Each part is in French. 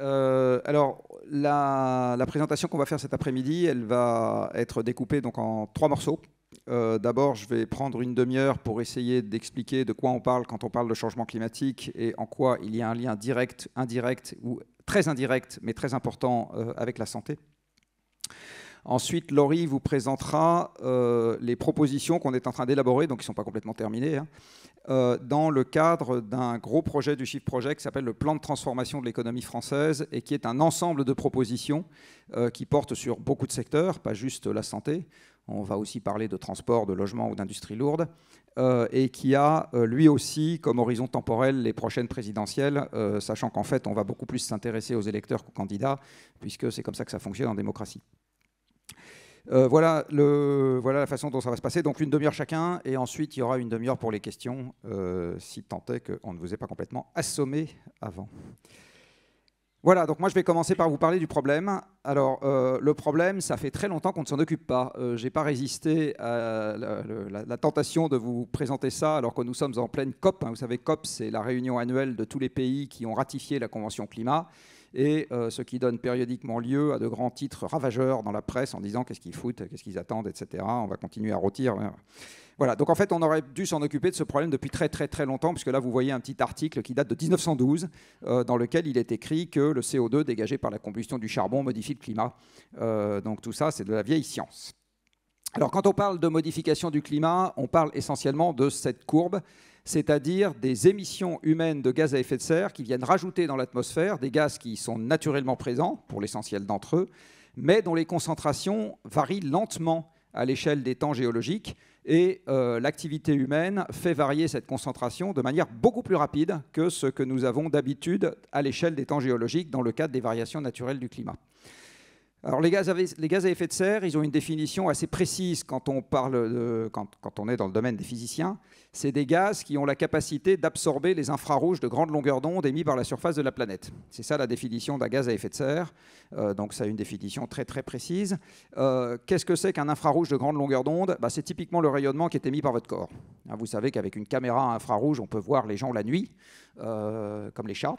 Euh, alors, la, présentation qu'on va faire cet après-midi, elle va être découpée donc en trois morceaux. Euh, d'abord, je vais prendre une demi-heure pour essayer d'expliquer de quoi on parle quand on parle de changement climatique et en quoi il y a un lien direct, indirect ou très indirect, mais très important euh, avec la santé. Ensuite, Laurie vous présentera les propositions qu'on est en train d'élaborer, donc qui ne sont pas complètement terminées, hein. Euh, dans le cadre d'un gros projet du chiffre projet qui s'appelle le plan de transformation de l'économie française et qui est un ensemble de propositions euh, qui portent sur beaucoup de secteurs, pas juste la santé. On va aussi parler de transport, de logement ou d'industrie lourde, euh, et qui a lui aussi comme horizon temporel les prochaines présidentielles, sachant qu'en fait on va beaucoup plus s'intéresser aux électeurs qu'aux candidats, puisque c'est comme ça que ça fonctionne en démocratie. Euh, voilà, la façon dont ça va se passer. Donc une demi-heure chacun, et ensuite il y aura une demi-heure pour les questions, euh, si tant est qu'on ne vous ait pas complètement assommé avant. Voilà, donc moi je vais commencer par vous parler du problème. Alors euh, le problème, ça fait très longtemps qu'on ne s'en occupe pas. Je n'ai pas résisté à la, tentation de vous présenter ça alors que nous sommes en pleine COP. Hein. Vous savez, COP, c'est la réunion annuelle de tous les pays qui ont ratifié la Convention climat et euh, ce qui donne périodiquement lieu à de grands titres ravageurs dans la presse en disant qu'est-ce qu'ils foutent, qu'est-ce qu'ils attendent, etc. On va continuer à rôtir. Hein. Voilà, donc en fait, on aurait dû s'en occuper de ce problème depuis très très très longtemps, puisque là, vous voyez un petit article qui date de 1912, euh, dans lequel il est écrit que le CO2 dégagé par la combustion du charbon modifie le climat. Euh, donc tout ça, c'est de la vieille science. Alors quand on parle de modification du climat, on parle essentiellement de cette courbe c'est-à-dire des émissions humaines de gaz à effet de serre qui viennent rajouter dans l'atmosphère des gaz qui sont naturellement présents, pour l'essentiel d'entre eux, mais dont les concentrations varient lentement à l'échelle des temps géologiques, et euh, l'activité humaine fait varier cette concentration de manière beaucoup plus rapide que ce que nous avons d'habitude à l'échelle des temps géologiques dans le cadre des variations naturelles du climat. Alors les gaz, à, les gaz, à, effet de serre, ils ont une définition assez précise quand on, parle quand, quand on est dans le domaine des physiciens. C'est des gaz qui ont la capacité d'absorber les infrarouges de grande longueur d'onde émis par la surface de la planète. C'est ça la définition d'un gaz à effet de serre. Euh, donc ça a une définition très très précise. Euh, qu'est-ce que c'est qu'un infrarouge de grande longueur d'onde bah, C'est typiquement le rayonnement qui est émis par votre corps. Hein, vous savez qu'avec une caméra infrarouge, on peut voir les gens la nuit, euh, comme les chats.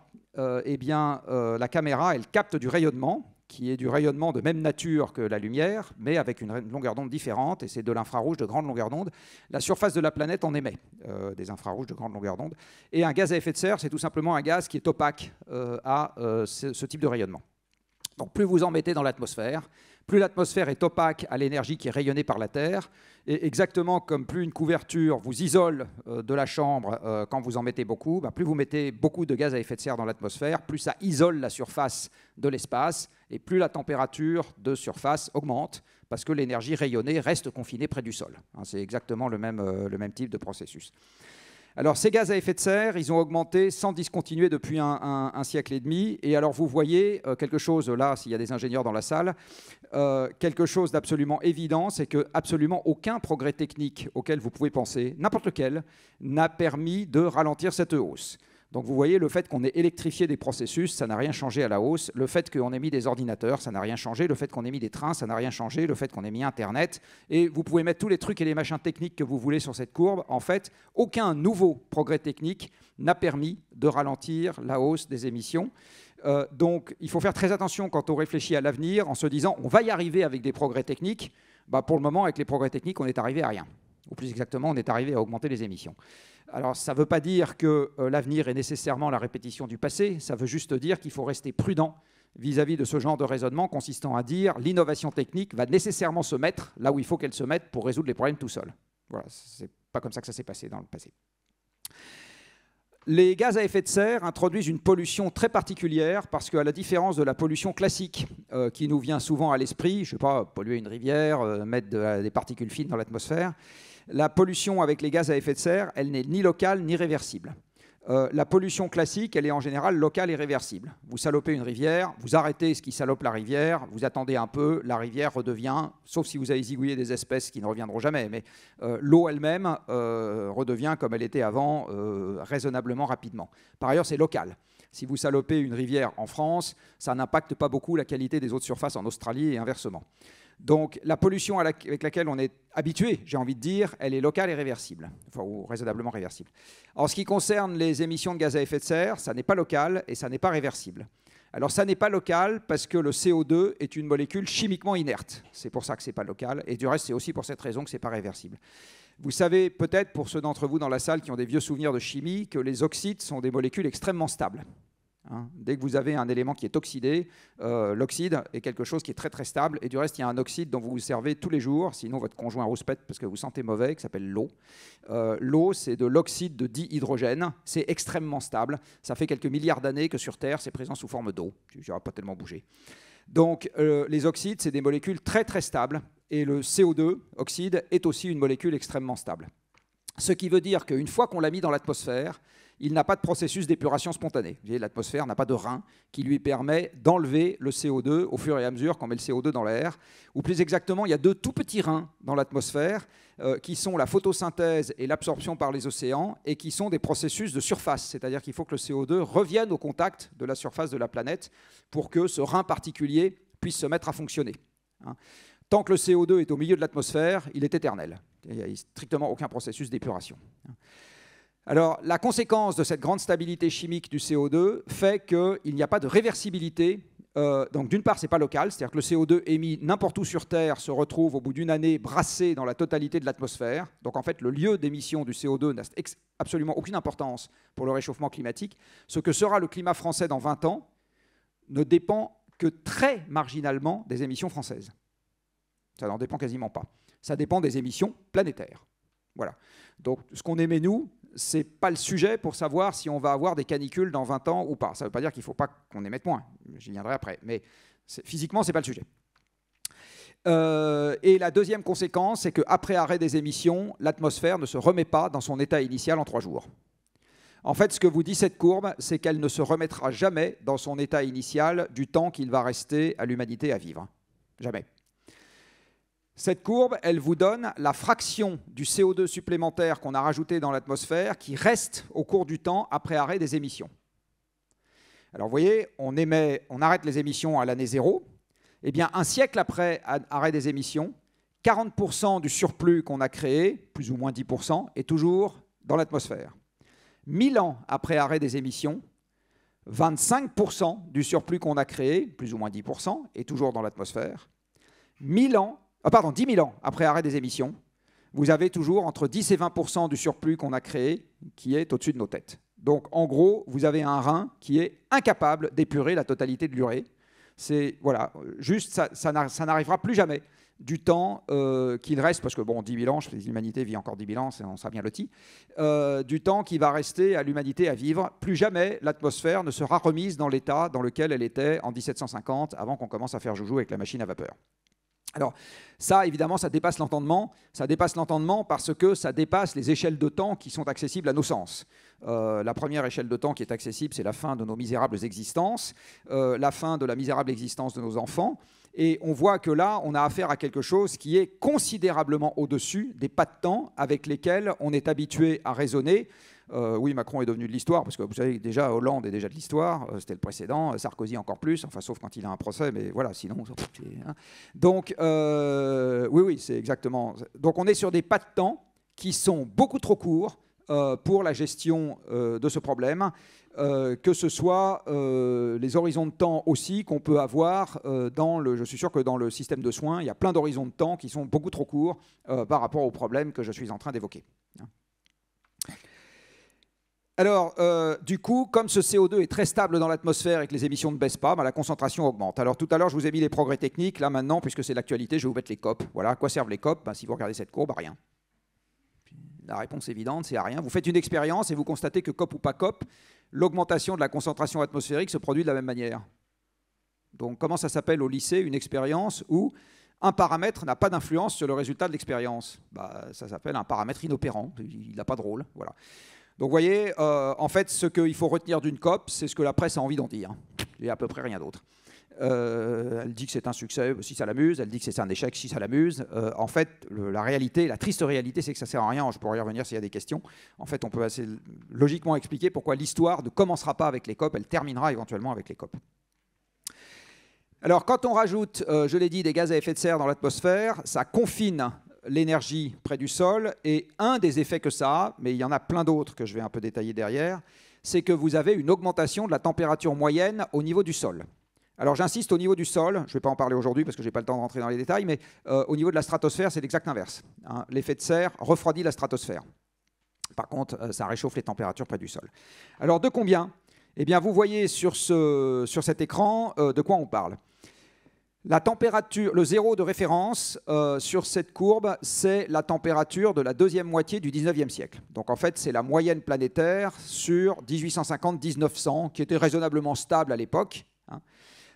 eh bien, la caméra, elle capte du rayonnement qui est du rayonnement de même nature que la lumière, mais avec une longueur d'onde différente, et c'est de l'infrarouge de grande longueur d'onde. La surface de la planète en émet euh, des infrarouges de grande longueur d'onde. Et un gaz à effet de serre, c'est tout simplement un gaz qui est opaque euh, à euh, ce, type de rayonnement. Donc plus vous en mettez dans l'atmosphère, plus l'atmosphère est opaque à l'énergie qui est rayonnée par la Terre, et exactement comme plus une couverture vous isole euh, de la chambre euh, quand vous en mettez beaucoup, bah, plus vous mettez beaucoup de gaz à effet de serre dans l'atmosphère, plus ça isole la surface de l'espace, et plus la température de surface augmente, parce que l'énergie rayonnée reste confinée près du sol. Hein, c'est exactement euh, le même type de processus. Alors ces gaz à effet de serre, ils ont augmenté sans discontinuer depuis un, siècle et demi. Et alors vous voyez euh, quelque chose, là, s'il y a des ingénieurs dans la salle, euh, quelque chose d'absolument évident, c'est que absolument aucun progrès technique auquel vous pouvez penser, n'importe lequel, n'a permis de ralentir cette hausse. Donc vous voyez, le fait qu'on ait électrifié des processus, ça n'a rien changé à la hausse. Le fait qu'on ait mis des ordinateurs, ça n'a rien changé. Le fait qu'on ait mis des trains, ça n'a rien changé. Le fait qu'on ait mis Internet. Et vous pouvez mettre tous les trucs et les machines techniques que vous voulez sur cette courbe. En fait, aucun nouveau progrès technique n'a permis de ralentir la hausse des émissions. Euh, donc il faut faire très attention quand on réfléchit à l'avenir en se disant on va y arriver avec des progrès techniques. Bah, pour le moment, avec les progrès techniques, on est arrivé à rien. Ou plus exactement, on est arrivé à augmenter les émissions. Alors ça ne veut pas dire que euh, l'avenir est nécessairement la répétition du passé, ça veut juste dire qu'il faut rester prudent vis-à-vis de ce genre de raisonnement consistant à dire l'innovation technique va nécessairement se mettre là où il faut qu'elle se mette pour résoudre les problèmes tout seul. Voilà, n'est pas comme ça que ça s'est passé dans le passé. Les gaz à effet de serre introduisent une pollution très particulière parce qu'à la différence de la pollution classique euh, qui nous vient souvent à l'esprit, je ne sais pas, polluer une rivière, euh, mettre des particules fines dans l'atmosphère, la pollution avec les gaz à effet de serre, elle n'est ni locale ni réversible. Euh, la pollution classique, elle est en général locale et réversible. Vous salopez une rivière, vous arrêtez ce qui salope la rivière, vous attendez un peu, la rivière redevient, sauf si vous avez zigouillé des espèces qui ne reviendront jamais, mais euh, l'eau elle-même euh, redevient comme elle était avant, raisonnablement rapidement. Par ailleurs, c'est local. Si vous salopez une rivière en France, ça n'impacte pas beaucoup la qualité des eaux de surface en Australie et inversement. Donc la pollution avec laquelle on est habitué, j'ai envie de dire, elle est locale et réversible, ou raisonnablement réversible. En ce qui concerne les émissions de gaz à effet de serre, ça n'est pas local et ça n'est pas réversible. Alors ça n'est pas local parce que le CO2 est une molécule chimiquement inerte. C'est pour ça que c'est pas local et du reste c'est aussi pour cette raison que c'est pas réversible. Vous savez peut-être pour ceux d'entre vous dans la salle qui ont des vieux souvenirs de chimie que les oxydes sont des molécules extrêmement stables. Hein. Dès que vous avez un élément qui est oxydé, euh, l'oxyde est quelque chose qui est très très stable. Et du reste, il y a un oxyde dont vous vous servez tous les jours, sinon votre conjoint rouspète parce que vous sentez mauvais, qui s'appelle l'eau. Euh, l'eau, c'est de l'oxyde de dihydrogène. C'est extrêmement stable. Ça fait quelques milliards d'années que sur Terre, c'est présent sous forme d'eau. Tu n'aurais pas tellement bougé. Donc euh, les oxydes, c'est des molécules très très stables. Et le CO2, oxyde, est aussi une molécule extrêmement stable. Ce qui veut dire qu'une fois qu'on l'a mis dans l'atmosphère, il n'a pas de processus d'épuration spontanée. L'atmosphère n'a pas de rein qui lui permet d'enlever le CO2 au fur et à mesure qu'on met le CO2 dans l'air. Ou plus exactement, il y a deux tout petits reins dans l'atmosphère euh, qui sont la photosynthèse et l'absorption par les océans et qui sont des processus de surface. C'est-à-dire qu'il faut que le CO2 revienne au contact de la surface de la planète pour que ce rein particulier puisse se mettre à fonctionner. Hein. Tant que le CO2 est au milieu de l'atmosphère, il est éternel. Il n'y a strictement aucun processus d'épuration. Hein. Alors, la conséquence de cette grande stabilité chimique du CO2 fait qu'il n'y a pas de réversibilité. Euh, donc, d'une part, c'est pas local, c'est-à-dire que le CO2 émis n'importe où sur Terre se retrouve au bout d'une année brassé dans la totalité de l'atmosphère. Donc, en fait, le lieu d'émission du CO2 n'a absolument aucune importance pour le réchauffement climatique. Ce que sera le climat français dans 20 ans ne dépend que très marginalement des émissions françaises. Ça n'en dépend quasiment pas. Ça dépend des émissions planétaires. Voilà. Donc, ce qu'on émet, nous, c'est pas le sujet pour savoir si on va avoir des canicules dans 20 ans ou pas. Ça ne veut pas dire qu'il ne faut pas qu'on émette moins. J'y viendrai après. Mais physiquement, c'est pas le sujet. Euh, et la deuxième conséquence, c'est qu'après arrêt des émissions, l'atmosphère ne se remet pas dans son état initial en trois jours. En fait, ce que vous dit cette courbe, c'est qu'elle ne se remettra jamais dans son état initial du temps qu'il va rester à l'humanité à vivre. Jamais. Cette courbe, elle vous donne la fraction du CO2 supplémentaire qu'on a rajouté dans l'atmosphère qui reste au cours du temps après arrêt des émissions. Alors vous voyez, on, émet, on arrête les émissions à l'année zéro. Eh bien, un siècle après arrêt des émissions, 40% du surplus qu'on a créé, plus ou moins 10%, est toujours dans l'atmosphère. 1000 ans après arrêt des émissions, 25% du surplus qu'on a créé, plus ou moins 10%, est toujours dans l'atmosphère. 1000 ans ah pardon, 10 000 ans après arrêt des émissions, vous avez toujours entre 10 et 20 du surplus qu'on a créé qui est au-dessus de nos têtes. Donc en gros, vous avez un rein qui est incapable d'épurer la totalité de l'urée. C'est voilà, juste ça, n'arrivera plus jamais du temps euh, qu'il reste, parce que bon, 10 000 ans, l'humanité vit encore 10 000 ans, on sera bien loti, euh, du temps qui va rester à l'humanité à vivre, plus jamais l'atmosphère ne sera remise dans l'état dans lequel elle était en 1750, avant qu'on commence à faire joujou avec la machine à vapeur. Alors, ça, évidemment, ça dépasse l'entendement. Ça dépasse l'entendement parce que ça dépasse les échelles de temps qui sont accessibles à nos sens. Euh, la première échelle de temps qui est accessible, c'est la fin de nos misérables existences, euh, la fin de la misérable existence de nos enfants. Et on voit que là, on a affaire à quelque chose qui est considérablement au-dessus des pas de temps avec lesquels on est habitué à raisonner. Euh, oui, Macron est devenu de l'histoire, parce que vous savez, déjà, Hollande est déjà de l'histoire, euh, c'était le précédent, euh, Sarkozy encore plus, enfin, sauf quand il a un procès, mais voilà, sinon. Hein. Donc, oui, oui, c'est exactement. Donc, on est sur des pas de temps qui sont beaucoup trop courts pour la gestion de ce problème. que ce soit les horizons de temps aussi qu'on peut avoir dans le. Je suis sûr que dans le système de soins, il y a plein d'horizons de temps qui sont beaucoup trop courts par rapport au problème que je suis en train d'évoquer. Hein. Alors, euh, du coup, comme ce CO2 est très stable dans l'atmosphère et que les émissions ne baissent pas, bah, la concentration augmente. Alors, tout à l'heure, je vous ai mis les progrès techniques. Là, maintenant, puisque c'est l'actualité, je vais vous mettre les COP. Voilà, à quoi servent les COP bah, Si vous regardez cette courbe, à rien. La réponse évidente, c'est à rien. Vous faites une expérience et vous constatez que COP ou pas COP, l'augmentation de la concentration atmosphérique se produit de la même manière. Donc, comment ça s'appelle au lycée une expérience où un paramètre n'a pas d'influence sur le résultat de l'expérience bah, Ça s'appelle un paramètre inopérant. Il n'a pas de rôle. Voilà. Donc vous voyez, euh, en fait, ce qu'il faut retenir d'une COP, c'est ce que la presse a envie d'en dire. Il a à peu près rien d'autre. Euh, elle dit que c'est un succès si ça l'amuse, elle dit que c'est un échec si ça l'amuse. Euh, en fait, la réalité, la triste réalité, c'est que ça sert à rien. Je pourrais y revenir s'il y a des questions. En fait, on peut assez logiquement expliquer pourquoi l'histoire ne commencera pas avec les COP, elle terminera éventuellement avec les COP. Alors, quand on rajoute, je l'ai dit, des gaz à effet de serre dans l'atmosphère, ça confine l'énergie près du sol. Et un des effets que ça a, mais il y en a plein d'autres que je vais un peu détailler derrière, c'est que vous avez une augmentation de la température moyenne au niveau du sol. Alors j'insiste au niveau du sol, je ne vais pas en parler aujourd'hui parce que je n'ai pas le temps de rentrer dans les détails, mais euh, au niveau de la stratosphère, c'est l'exact inverse. Hein. L'effet de serre refroidit la stratosphère. Par contre, euh, ça réchauffe les températures près du sol. Alors de combien Eh bien, vous voyez sur, cet écran euh, de quoi on parle. La température, le zéro de référence euh, sur cette courbe, c'est la température de la deuxième moitié du 19e siècle. Donc en fait, c'est la moyenne planétaire sur 1850-1900, qui était raisonnablement stable à l'époque. Hein.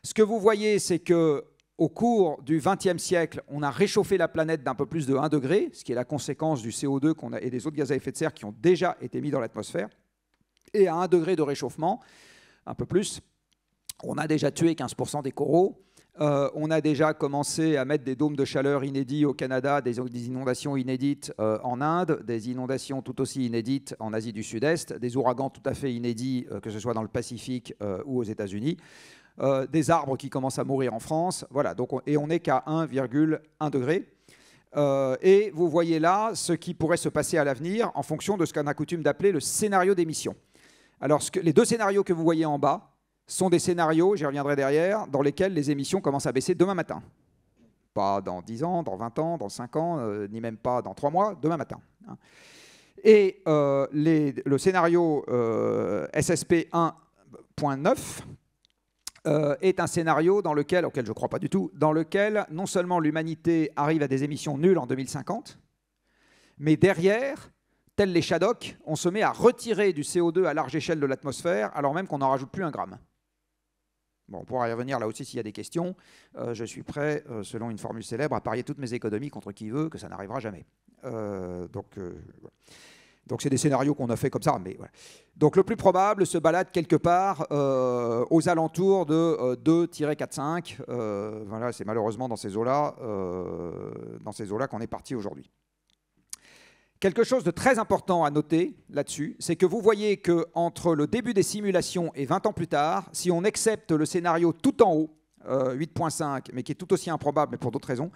Ce que vous voyez, c'est que au cours du 20e siècle, on a réchauffé la planète d'un peu plus de 1 degré, ce qui est la conséquence du CO2 et des autres gaz à effet de serre qui ont déjà été mis dans l'atmosphère. Et à 1 degré de réchauffement, un peu plus, on a déjà tué 15% des coraux. Euh, on a déjà commencé à mettre des dômes de chaleur inédits au Canada, des, inondations inédites euh, en Inde, des inondations tout aussi inédites en Asie du Sud-Est, des ouragans tout à fait inédits, euh, que ce soit dans le Pacifique ou aux États-Unis, des arbres qui commencent à mourir en France. Voilà, et on n'est qu'à 1,1 degré. et vous voyez là ce qui pourrait se passer à l'avenir en fonction de ce qu'on a coutume d'appeler le scénario d'émission. Alors, les deux scénarios que vous voyez en bas, sont des scénarios, j'y reviendrai derrière, dans lesquels les émissions commencent à baisser demain matin. Pas dans 10 ans, dans 20 ans, dans 5 ans, euh, ni même pas dans 3 mois, demain matin. Hein. Et euh, le scénario euh, SSP 1.9 est un scénario dans lequel, auquel je ne crois pas du tout, dans lequel non seulement l'humanité arrive à des émissions nulles en 2050, mais derrière, tels les Shadocks, on se met à retirer du CO2 à large échelle de l'atmosphère alors même qu'on n'en rajoute plus un gramme on pourra y revenir là aussi s'il y a des questions. Euh, je suis prêt, euh, selon une formule célèbre, à parier toutes mes économies contre qui veut que ça n'arrivera jamais. Euh, donc, donc c'est des scénarios qu'on a fait comme ça. Mais voilà. Donc le plus probable se balade quelque part aux alentours de 2-4,5. voilà, c'est malheureusement dans ces eaux-là, dans ces eaux-là qu'on est parti aujourd'hui. Quelque chose de très important à noter là-dessus, c'est que vous voyez que entre le début des simulations et 20 ans plus tard, si on accepte le scénario tout en haut, 8.5, euh, mais qui est tout aussi improbable, mais pour d'autres raisons,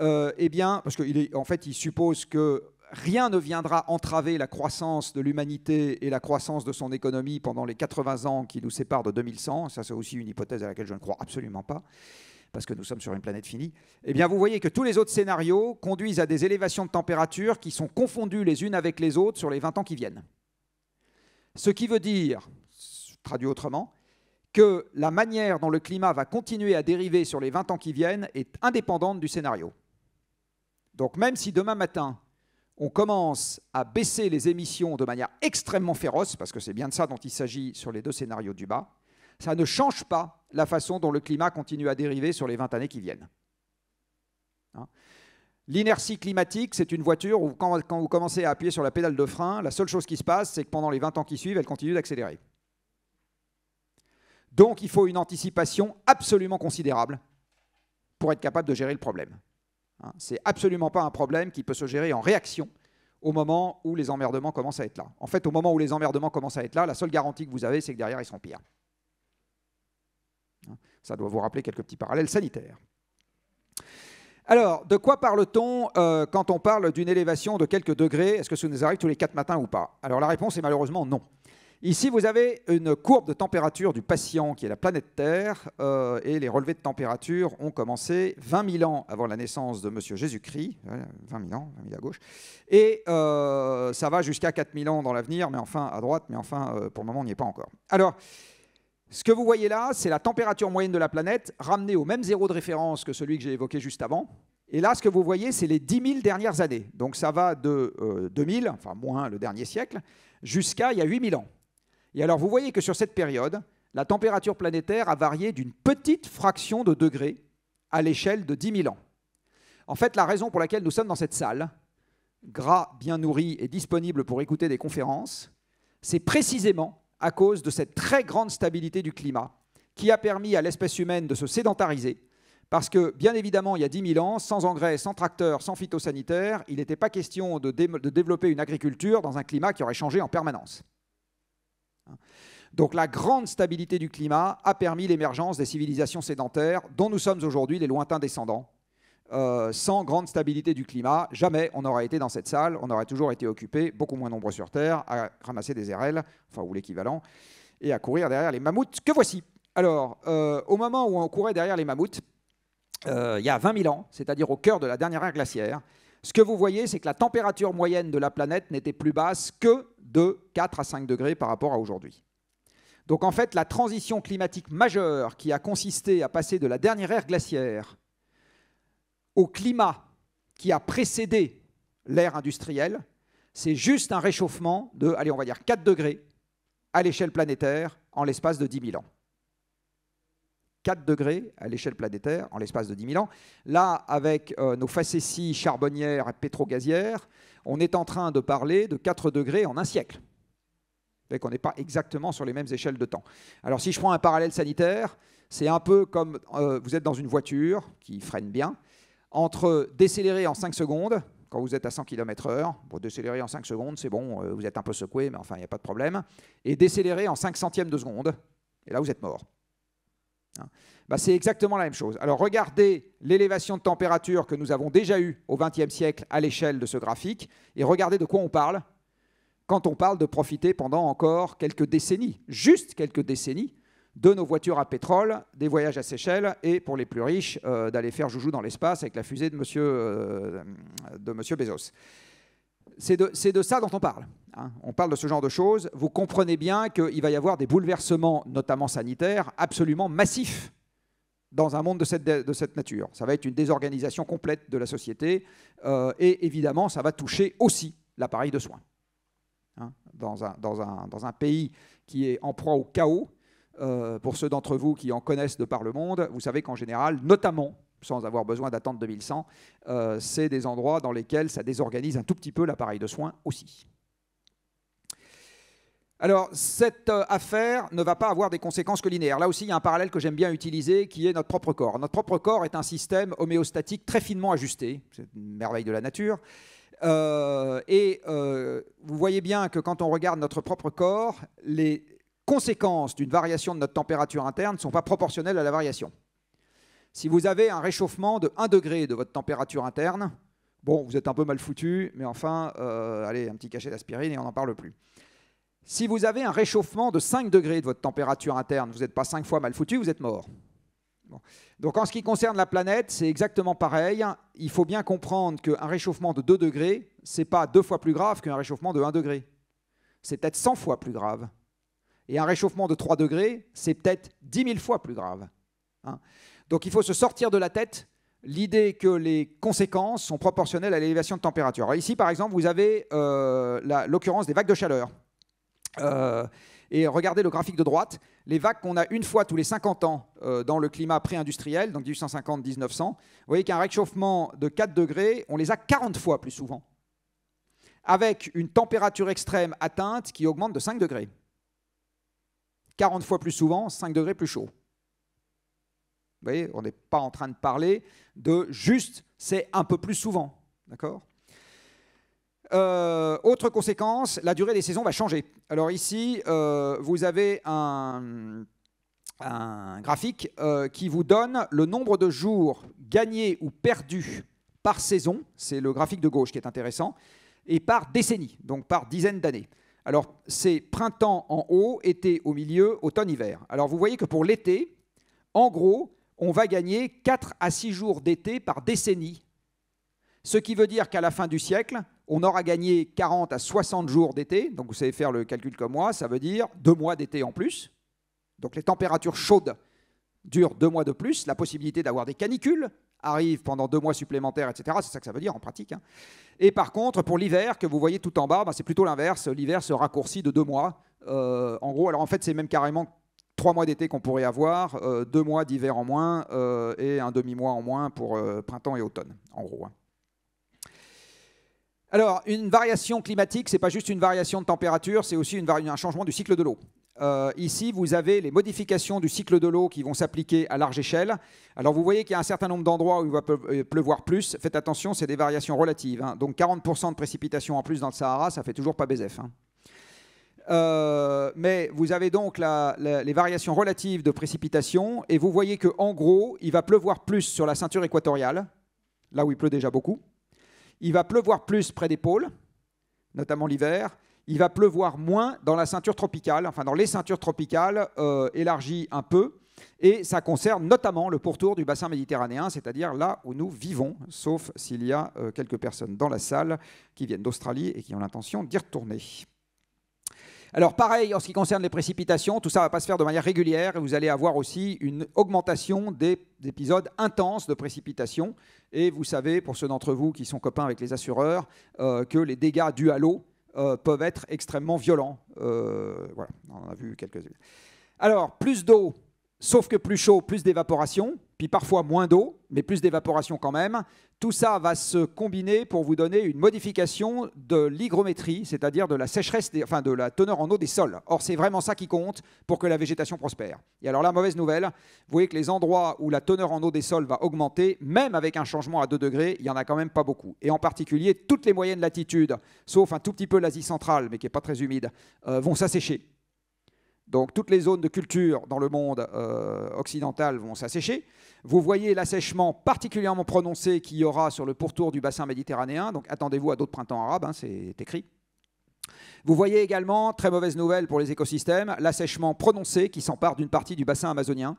euh, eh bien, parce qu'en fait, il suppose que rien ne viendra entraver la croissance de l'humanité et la croissance de son économie pendant les 80 ans qui nous séparent de 2100. Ça, c'est aussi une hypothèse à laquelle je ne crois absolument pas parce que nous sommes sur une planète finie, eh bien vous voyez que tous les autres scénarios conduisent à des élévations de température qui sont confondues les unes avec les autres sur les 20 ans qui viennent. Ce qui veut dire, traduit autrement, que la manière dont le climat va continuer à dériver sur les 20 ans qui viennent est indépendante du scénario. Donc même si demain matin, on commence à baisser les émissions de manière extrêmement féroce, parce que c'est bien de ça dont il s'agit sur les deux scénarios du bas, ça ne change pas la façon dont le climat continue à dériver sur les 20 années qui viennent. Hein. L'inertie climatique, c'est une voiture où quand, vous commencez à appuyer sur la pédale de frein, la seule chose qui se passe, c'est que pendant les 20 ans qui suivent, elle continue d'accélérer. Donc il faut une anticipation absolument considérable pour être capable de gérer le problème. Hein, c'est absolument pas un problème qui peut se gérer en réaction au moment où les emmerdements commencent à être là. En fait, au moment où les emmerdements commencent à être là, la seule garantie que vous avez, c'est que derrière, ils seront pires. Hein, ça doit vous rappeler quelques petits parallèles sanitaires. Alors, de quoi parle-t-on euh, quand on parle d'une élévation de quelques degrés Est-ce que ça nous arrive tous les 4 matins ou pas Alors la réponse est malheureusement non. Ici, vous avez une courbe de température du patient qui est la planète Terre, euh, et les relevés de température ont commencé 20 000 ans avant la naissance de Monsieur Jésus-Christ, 20 000 ans, 20 à gauche, et euh, ça va jusqu'à 4 000 ans dans l'avenir, mais enfin à droite, mais enfin pour le moment on n'y est pas encore. Alors, ce que vous voyez là, c'est la température moyenne de la planète ramenée au même zéro de référence que celui que j'ai évoqué juste avant. Et là, ce que vous voyez, c'est les 10 000 dernières années. Donc ça va de 2000, euh, enfin moins le dernier siècle, jusqu'à il y a 8 000 ans. Et alors vous voyez que sur cette période, la température planétaire a varié d'une petite fraction de degré à l'échelle de 10 000 ans. En fait, la raison pour laquelle nous sommes dans cette salle, gras, bien nourri et disponible pour écouter des conférences, c'est précisément à cause de cette très grande stabilité du climat qui a permis à l'espèce humaine de se sédentariser. Parce que, bien évidemment, il y a 10 000 ans, sans engrais, sans tracteurs, sans phytosanitaires, il n'était pas question de, de, développer une agriculture dans un climat qui aurait changé en permanence. Donc la grande stabilité du climat a permis l'émergence des civilisations sédentaires dont nous sommes aujourd'hui les lointains descendants, euh, sans grande stabilité du climat, jamais on n'aurait été dans cette salle, on aurait toujours été occupé, beaucoup moins nombreux sur Terre, à ramasser des RL, enfin ou l'équivalent, et à courir derrière les mammouths que voici. Alors, euh, au moment où on courait derrière les mammouths, euh, il y a 20 000 ans, c'est-à-dire au cœur de la dernière ère glaciaire, ce que vous voyez, c'est que la température moyenne de la planète n'était plus basse que de 4 à 5 degrés par rapport à aujourd'hui. Donc en fait, la transition climatique majeure qui a consisté à passer de la dernière ère glaciaire au climat qui a précédé l'ère industrielle, c'est juste un réchauffement de, allez, on va dire 4 degrés à l'échelle planétaire en l'espace de 10 000 ans. 4 degrés à l'échelle planétaire en l'espace de 10 000 ans. Là, avec euh, nos facéties charbonnières et pétrogazières, on est en train de parler de 4 degrés en un siècle. On n'est pas exactement sur les mêmes échelles de temps. Alors si je prends un parallèle sanitaire, c'est un peu comme euh, vous êtes dans une voiture qui freine bien entre décélérer en 5 secondes, quand vous êtes à 100 km/h, pour décélérer en 5 secondes, c'est bon, euh, vous êtes un peu secoué, mais enfin, il n'y a pas de problème, et décélérer en 5 centièmes de seconde, et là, vous êtes mort. Hein. Bah, c'est exactement la même chose. Alors regardez l'élévation de température que nous avons déjà eue au XXe siècle à l'échelle de ce graphique, et regardez de quoi on parle quand on parle de profiter pendant encore quelques décennies, juste quelques décennies, de nos voitures à pétrole, des voyages à Seychelles et pour les plus riches, euh, d'aller faire joujou dans l'espace avec la fusée de monsieur, euh, Bezos. C'est de, ça dont on parle. Hein. On parle de ce genre de choses. Vous comprenez bien qu'il va y avoir des bouleversements, notamment sanitaires, absolument massifs dans un monde de cette, nature. Ça va être une désorganisation complète de la société euh, et évidemment, ça va toucher aussi l'appareil de soins. Hein. dans un pays qui est en proie au chaos, euh, pour ceux d'entre vous qui en connaissent de par le monde, vous savez qu'en général, notamment sans avoir besoin d'attendre 2100, euh, c'est des endroits dans lesquels ça désorganise un tout petit peu l'appareil de soins aussi. Alors, cette euh, affaire ne va pas avoir des conséquences que Là aussi, il y a un parallèle que j'aime bien utiliser, qui est notre propre corps. Notre propre corps est un système homéostatique très finement ajusté, c'est une merveille de la nature, et vous voyez bien que quand on regarde notre propre corps, les conséquences d'une variation de notre température interne ne sont pas proportionnelles à la variation. Si vous avez un réchauffement de 1 degré de votre température interne, bon, vous êtes un peu mal foutu, mais enfin, euh, allez, un petit cachet d'aspirine et on n'en parle plus. Si vous avez un réchauffement de 5 degrés de votre température interne, vous n'êtes pas 5 fois mal foutu, vous êtes mort. Donc en ce qui concerne la planète, c'est exactement pareil. Il faut bien comprendre qu'un réchauffement de 2 degrés, c'est pas deux fois plus grave qu'un réchauffement de 1 degré. C'est peut-être 100 fois plus grave. Et un réchauffement de 3 degrés, c'est peut-être 10 000 fois plus grave. Hein. Donc il faut se sortir de la tête l'idée que les conséquences sont proportionnelles à l'élévation de température. ici, par exemple, vous avez euh, l'occurrence des vagues de chaleur. Euh, et regardez le graphique de droite, les vagues qu'on a une fois tous les 50 ans euh, dans le climat pré-industriel, donc 1850-1900, vous voyez qu'un réchauffement de 4 degrés, on les a 40 fois plus souvent, avec une température extrême atteinte qui augmente de 5 degrés. 40 fois plus souvent, 5 degrés plus chaud. Vous voyez, on n'est pas en train de parler de juste, c'est un peu plus souvent. D'accord euh, autre conséquence, la durée des saisons va changer. Alors ici, euh, vous avez un, graphique euh, qui vous donne le nombre de jours gagnés ou perdus par saison. C'est le graphique de gauche qui est intéressant. Et par décennie, donc par dizaines d'années. Alors, c'est printemps en haut, été au milieu, automne-hiver. Alors, vous voyez que pour l'été, en gros, on va gagner 4 à 6 jours d'été par décennie. Ce qui veut dire qu'à la fin du siècle, on aura gagné 40 à 60 jours d'été. Donc, vous savez faire le calcul comme moi, ça veut dire 2 mois d'été en plus. Donc, les températures chaudes durent 2 mois de plus, la possibilité d'avoir des canicules, arrive pendant deux mois supplémentaires, etc. C'est ça que ça veut dire en pratique. Hein. Et par contre, pour l'hiver, que vous voyez tout en bas, ben, c'est plutôt l'inverse. L'hiver se raccourcit de deux mois. Euh, en gros, alors en fait, c'est même carrément trois mois d'été qu'on pourrait avoir, euh, deux mois d'hiver en moins euh, et un demi-mois en moins pour printemps et automne, en gros. Hein. Alors, une variation climatique, ce n'est pas juste une variation de température, c'est aussi un changement du cycle de l'eau. Euh, ici, vous avez les modifications du cycle de l'eau qui vont s'appliquer à large échelle. Alors, vous voyez qu'il y a un certain nombre d'endroits où il va euh, pleuvoir plus. Faites attention, c'est des variations relatives. Hein. Donc, 40% de précipitations en plus dans le Sahara, ça fait toujours pas baiser hein. euh, mais vous avez donc les variations relatives de précipitations et vous voyez que en gros, il va pleuvoir plus sur la ceinture équatoriale, là où il pleut déjà beaucoup. Il va pleuvoir plus près des pôles, notamment l'hiver il va pleuvoir moins dans la ceinture tropicale, enfin dans les ceintures tropicales euh, élargies un peu. Et ça concerne notamment le pourtour du bassin méditerranéen, c'est-à-dire là où nous vivons, sauf s'il y a euh, quelques personnes dans la salle qui viennent d'Australie et qui ont l'intention d'y retourner. Alors pareil, en ce qui concerne les précipitations, tout ça ne va pas se faire de manière régulière vous allez avoir aussi une augmentation des épisodes intenses de précipitations. Et vous savez, pour ceux d'entre vous qui sont copains avec les assureurs, euh, que les dégâts dus à l'eau euh, peuvent être extrêmement violents. Euh, voilà, on en a vu quelques-unes. Alors, plus d'eau, sauf que plus chaud, plus d'évaporation parfois moins d'eau, mais plus d'évaporation quand même. Tout ça va se combiner pour vous donner une modification de l'hygrométrie, c'est-à-dire de la sécheresse, enfin de la teneur en eau des sols. Or, c'est vraiment ça qui compte pour que la végétation prospère. Et alors, la mauvaise nouvelle, vous voyez que les endroits où la teneur en eau des sols va augmenter, même avec un changement à 2 degrés, il n'y en a quand même pas beaucoup. Et en particulier, toutes les moyennes latitudes, sauf un tout petit peu l'Asie centrale, mais qui n'est pas très humide, euh, vont s'assécher. Donc toutes les zones de culture dans le monde euh, occidental vont s'assécher. Vous voyez l'assèchement particulièrement prononcé qu'il y aura sur le pourtour du bassin méditerranéen. Donc attendez-vous à d'autres printemps arabes, hein, c'est écrit. Vous voyez également, très mauvaise nouvelle pour les écosystèmes, l'assèchement prononcé qui s'empare d'une partie du bassin amazonien.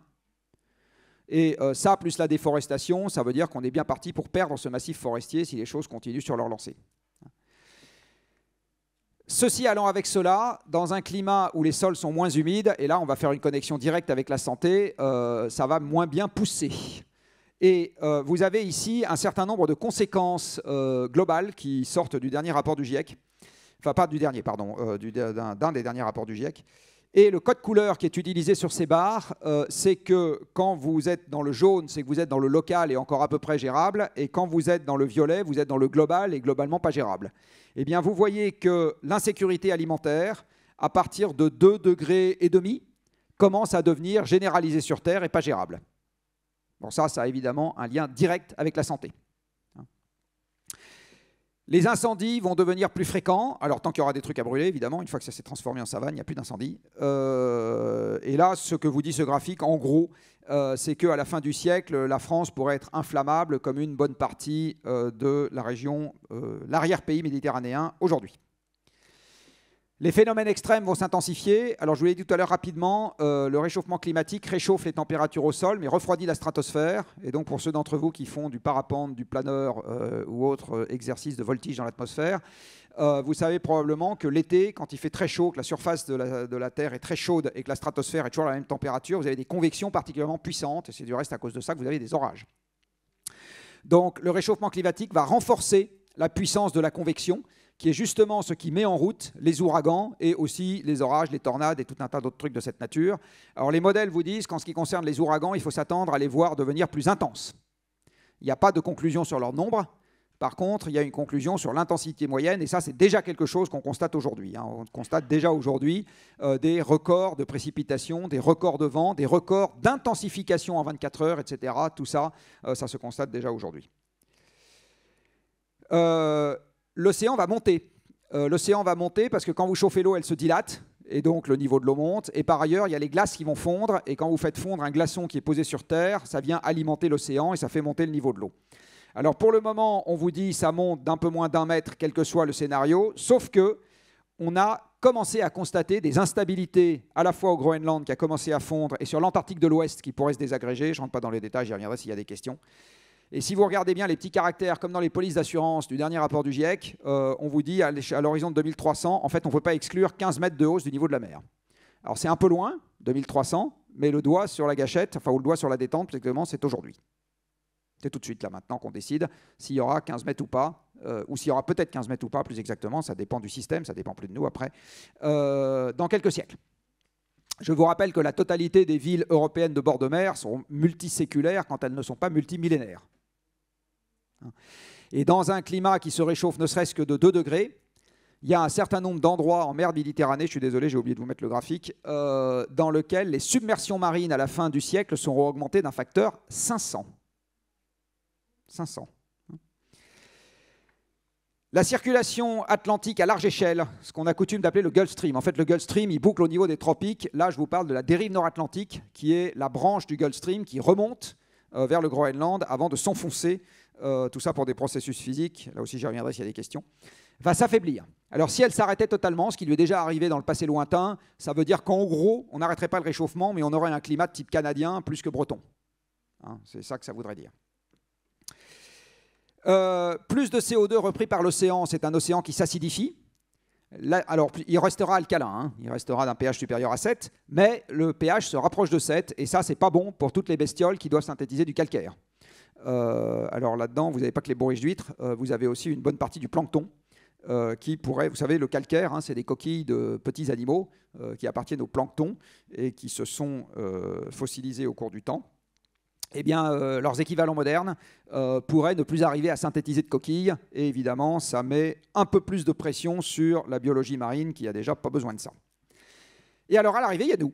Et euh, ça, plus la déforestation, ça veut dire qu'on est bien parti pour perdre ce massif forestier si les choses continuent sur leur lancée. Ceci allant avec cela, dans un climat où les sols sont moins humides, et là on va faire une connexion directe avec la santé, euh, ça va moins bien pousser. Et euh, vous avez ici un certain nombre de conséquences euh, globales qui sortent du dernier rapport du GIEC, enfin pas du dernier, pardon, d'un des derniers rapports du GIEC. Et le code couleur qui est utilisé sur ces barres, c'est que quand vous êtes dans le jaune, c'est que vous êtes dans le local et encore à peu près gérable, et quand vous êtes dans le violet, vous êtes dans le global et globalement pas gérable eh bien, vous voyez que l'insécurité alimentaire, à partir de 2 degrés et demi, commence à devenir généralisée sur Terre et pas gérable. Bon, ça, ça a évidemment un lien direct avec la santé. Les incendies vont devenir plus fréquents. Alors, tant qu'il y aura des trucs à brûler, évidemment, une fois que ça s'est transformé en savane, il n'y a plus d'incendie. Euh, et là, ce que vous dit ce graphique, en gros, euh, c'est qu'à la fin du siècle, la France pourrait être inflammable comme une bonne partie euh, de la région, euh, l'arrière-pays méditerranéen aujourd'hui. Les phénomènes extrêmes vont s'intensifier. Alors, je vous l'ai dit tout à l'heure rapidement, euh, le réchauffement climatique réchauffe les températures au sol, mais refroidit la stratosphère. Et donc, pour ceux d'entre vous qui font du parapente, du planeur euh, ou autre euh, exercice de voltige dans l'atmosphère, vous savez probablement que l'été, quand il fait très chaud, que la surface de la, de la, Terre est très chaude et que la stratosphère est toujours à la même température, vous avez des convections particulièrement puissantes. Et c'est du reste à cause de ça que vous avez des orages. Donc, le réchauffement climatique va renforcer la puissance de la convection qui est justement ce qui met en route les ouragans et aussi les orages, les tornades et tout un tas d'autres trucs de cette nature. Alors les modèles vous disent qu'en ce qui concerne les ouragans, il faut s'attendre à les voir devenir plus intenses. Il n'y a pas de conclusion sur leur nombre. Par contre, il y a une conclusion sur l'intensité moyenne, et ça, c'est déjà quelque chose qu'on constate aujourd'hui. Hein. On constate déjà aujourd'hui euh, des records de précipitations, des records de vent, des records d'intensification en 24 heures, etc. Tout ça, euh, ça se constate déjà aujourd'hui. Euh, l'océan va monter. Euh, l'océan va monter parce que quand vous chauffez l'eau, elle se dilate. Et donc le niveau de l'eau monte. Et par ailleurs, il y a les glaces qui vont fondre. Et quand vous faites fondre un glaçon qui est posé sur Terre, ça vient alimenter l'océan et ça fait monter le niveau de l'eau. Alors pour le moment, on vous dit ça monte d'un peu moins d'un mètre, quel que soit le scénario. Sauf que on a commencé à constater des instabilités à la fois au Groenland qui a commencé à fondre et sur l'Antarctique de l'Ouest qui pourrait se désagréger. Je ne rentre pas dans les détails, j'y reviendrai s'il y a des questions. Et si vous regardez bien les petits caractères, comme dans les polices d'assurance du dernier rapport du GIEC, euh, on vous dit à l'horizon de 2300, en fait, on ne peut pas exclure 15 mètres de hausse du niveau de la mer. Alors c'est un peu loin, 2300, mais le doigt sur la gâchette, enfin, ou le doigt sur la détente, exactement, c'est aujourd'hui. C'est tout de suite là maintenant qu'on décide s'il y aura 15 mètres ou pas, euh, ou s'il y aura peut-être 15 mètres ou pas, plus exactement, ça dépend du système, ça dépend plus de nous après, euh, dans quelques siècles. Je vous rappelle que la totalité des villes européennes de bord de mer sont multiséculaires quand elles ne sont pas multimillénaires. Hein. Et dans un climat qui se réchauffe ne serait-ce que de 2 degrés, il y a un certain nombre d'endroits en mer Méditerranée, je suis désolé, j'ai oublié de vous mettre le graphique, euh, dans lequel les submersions marines à la fin du siècle seront augmentées d'un facteur 500. 500. Hein. La circulation atlantique à large échelle, ce qu'on a coutume d'appeler le Gulf Stream. En fait, le Gulf Stream, il boucle au niveau des tropiques. Là, je vous parle de la dérive nord-atlantique, qui est la branche du Gulf Stream qui remonte euh, vers le Groenland avant de s'enfoncer euh, tout ça pour des processus physiques, là aussi j'y reviendrai s'il y a des questions, va s'affaiblir. Alors si elle s'arrêtait totalement, ce qui lui est déjà arrivé dans le passé lointain, ça veut dire qu'en gros, on n'arrêterait pas le réchauffement, mais on aurait un climat de type canadien plus que breton. Hein, c'est ça que ça voudrait dire. Euh, plus de CO2 repris par l'océan, c'est un océan qui s'acidifie. alors, il restera alcalin, hein. il restera d'un pH supérieur à 7, mais le pH se rapproche de 7, et ça, c'est pas bon pour toutes les bestioles qui doivent synthétiser du calcaire. Euh, alors là-dedans, vous n'avez pas que les bourriches d'huîtres, euh, vous avez aussi une bonne partie du plancton. Euh, qui pourrait, vous savez, le calcaire, hein, c'est des coquilles de petits animaux qui appartiennent au plancton et qui se sont fossilisés au cours du temps. Eh bien, leurs équivalents modernes pourraient ne plus arriver à synthétiser de coquilles, et évidemment, ça met un peu plus de pression sur la biologie marine qui a déjà pas besoin de ça. Et alors, à l'arrivée, il y a d'où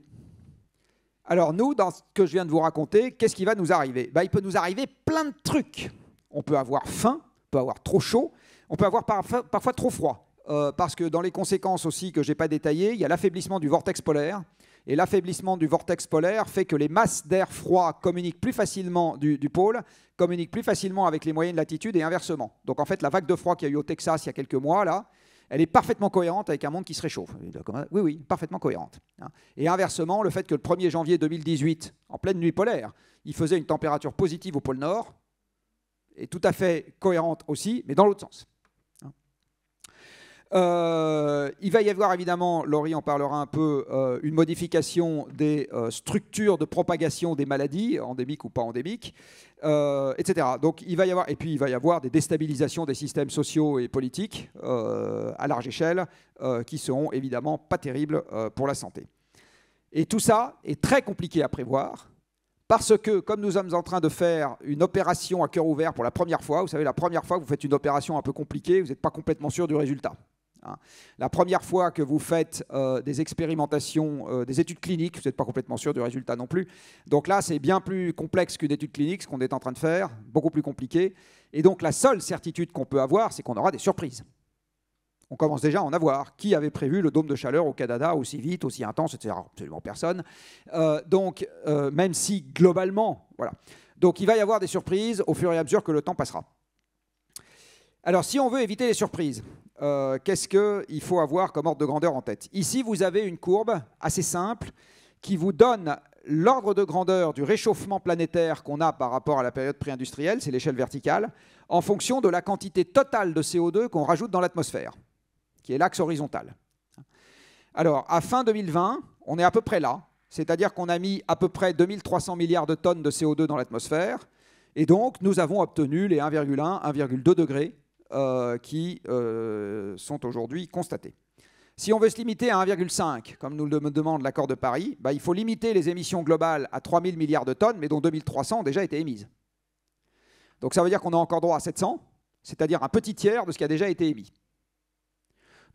alors nous, dans ce que je viens de vous raconter, qu'est-ce qui va nous arriver bah, Il peut nous arriver plein de trucs. On peut avoir faim, on peut avoir trop chaud, on peut avoir parfois, trop froid. Euh, parce que dans les conséquences aussi que je n'ai pas détaillées, il y a l'affaiblissement du vortex polaire. Et l'affaiblissement du vortex polaire fait que les masses d'air froid communiquent plus facilement du, du, pôle, communiquent plus facilement avec les moyennes latitudes et inversement. Donc en fait, la vague de froid qu'il y a eu au Texas il y a quelques mois, là, elle est parfaitement cohérente avec un monde qui se réchauffe. Oui, oui, parfaitement cohérente. Hein. Et inversement, le fait que le 1er janvier 2018, en pleine nuit polaire, il faisait une température positive au pôle Nord, est tout à fait cohérente aussi, mais dans l'autre sens. Euh, il va y avoir évidemment, Laurie en parlera un peu, euh, une modification des euh, structures de propagation des maladies, endémiques ou pas endémiques, etc. Donc il va y avoir, et puis il va y avoir des déstabilisations des systèmes sociaux et politiques à large échelle, qui seront évidemment pas terribles pour la santé. Et tout ça est très compliqué à prévoir. Parce que, comme nous sommes en train de faire une opération à cœur ouvert pour la première fois, vous savez, la première fois que vous faites une opération un peu compliquée, vous n'êtes pas complètement sûr du résultat. Hein. La première fois que vous faites euh, des expérimentations, euh, des études cliniques, vous n'êtes pas complètement sûr du résultat non plus. Donc là, c'est bien plus complexe qu'une étude clinique, ce qu'on est en train de faire, beaucoup plus compliqué. Et donc la seule certitude qu'on peut avoir, c'est qu'on aura des surprises. On commence déjà à en avoir. Qui avait prévu le dôme de chaleur au Canada aussi vite, aussi intense, etc. Absolument personne. Euh, donc, même si globalement, voilà. Donc, il va y avoir des surprises au fur et à mesure que le temps passera. Alors, si on veut éviter les surprises, euh, qu'est-ce qu'il faut avoir comme ordre de grandeur en tête Ici, vous avez une courbe assez simple qui vous donne l'ordre de grandeur du réchauffement planétaire qu'on a par rapport à la période pré-industrielle, c'est l'échelle verticale, en fonction de la quantité totale de CO2 qu'on rajoute dans l'atmosphère, qui est l'axe horizontal. Alors, à fin 2020, on est à peu près là, c'est-à-dire qu'on a mis à peu près 2300 milliards de tonnes de CO2 dans l'atmosphère, et donc nous avons obtenu les 1,1, 1,2 degrés euh, qui euh, sont aujourd'hui constatées. Si on veut se limiter à 1,5, comme nous le demande l'accord de Paris, bah, il faut limiter les émissions globales à 3 000 milliards de tonnes, mais dont 2300 ont déjà été émises. Donc ça veut dire qu'on a encore droit à 700, c'est-à-dire un petit tiers de ce qui a déjà été émis.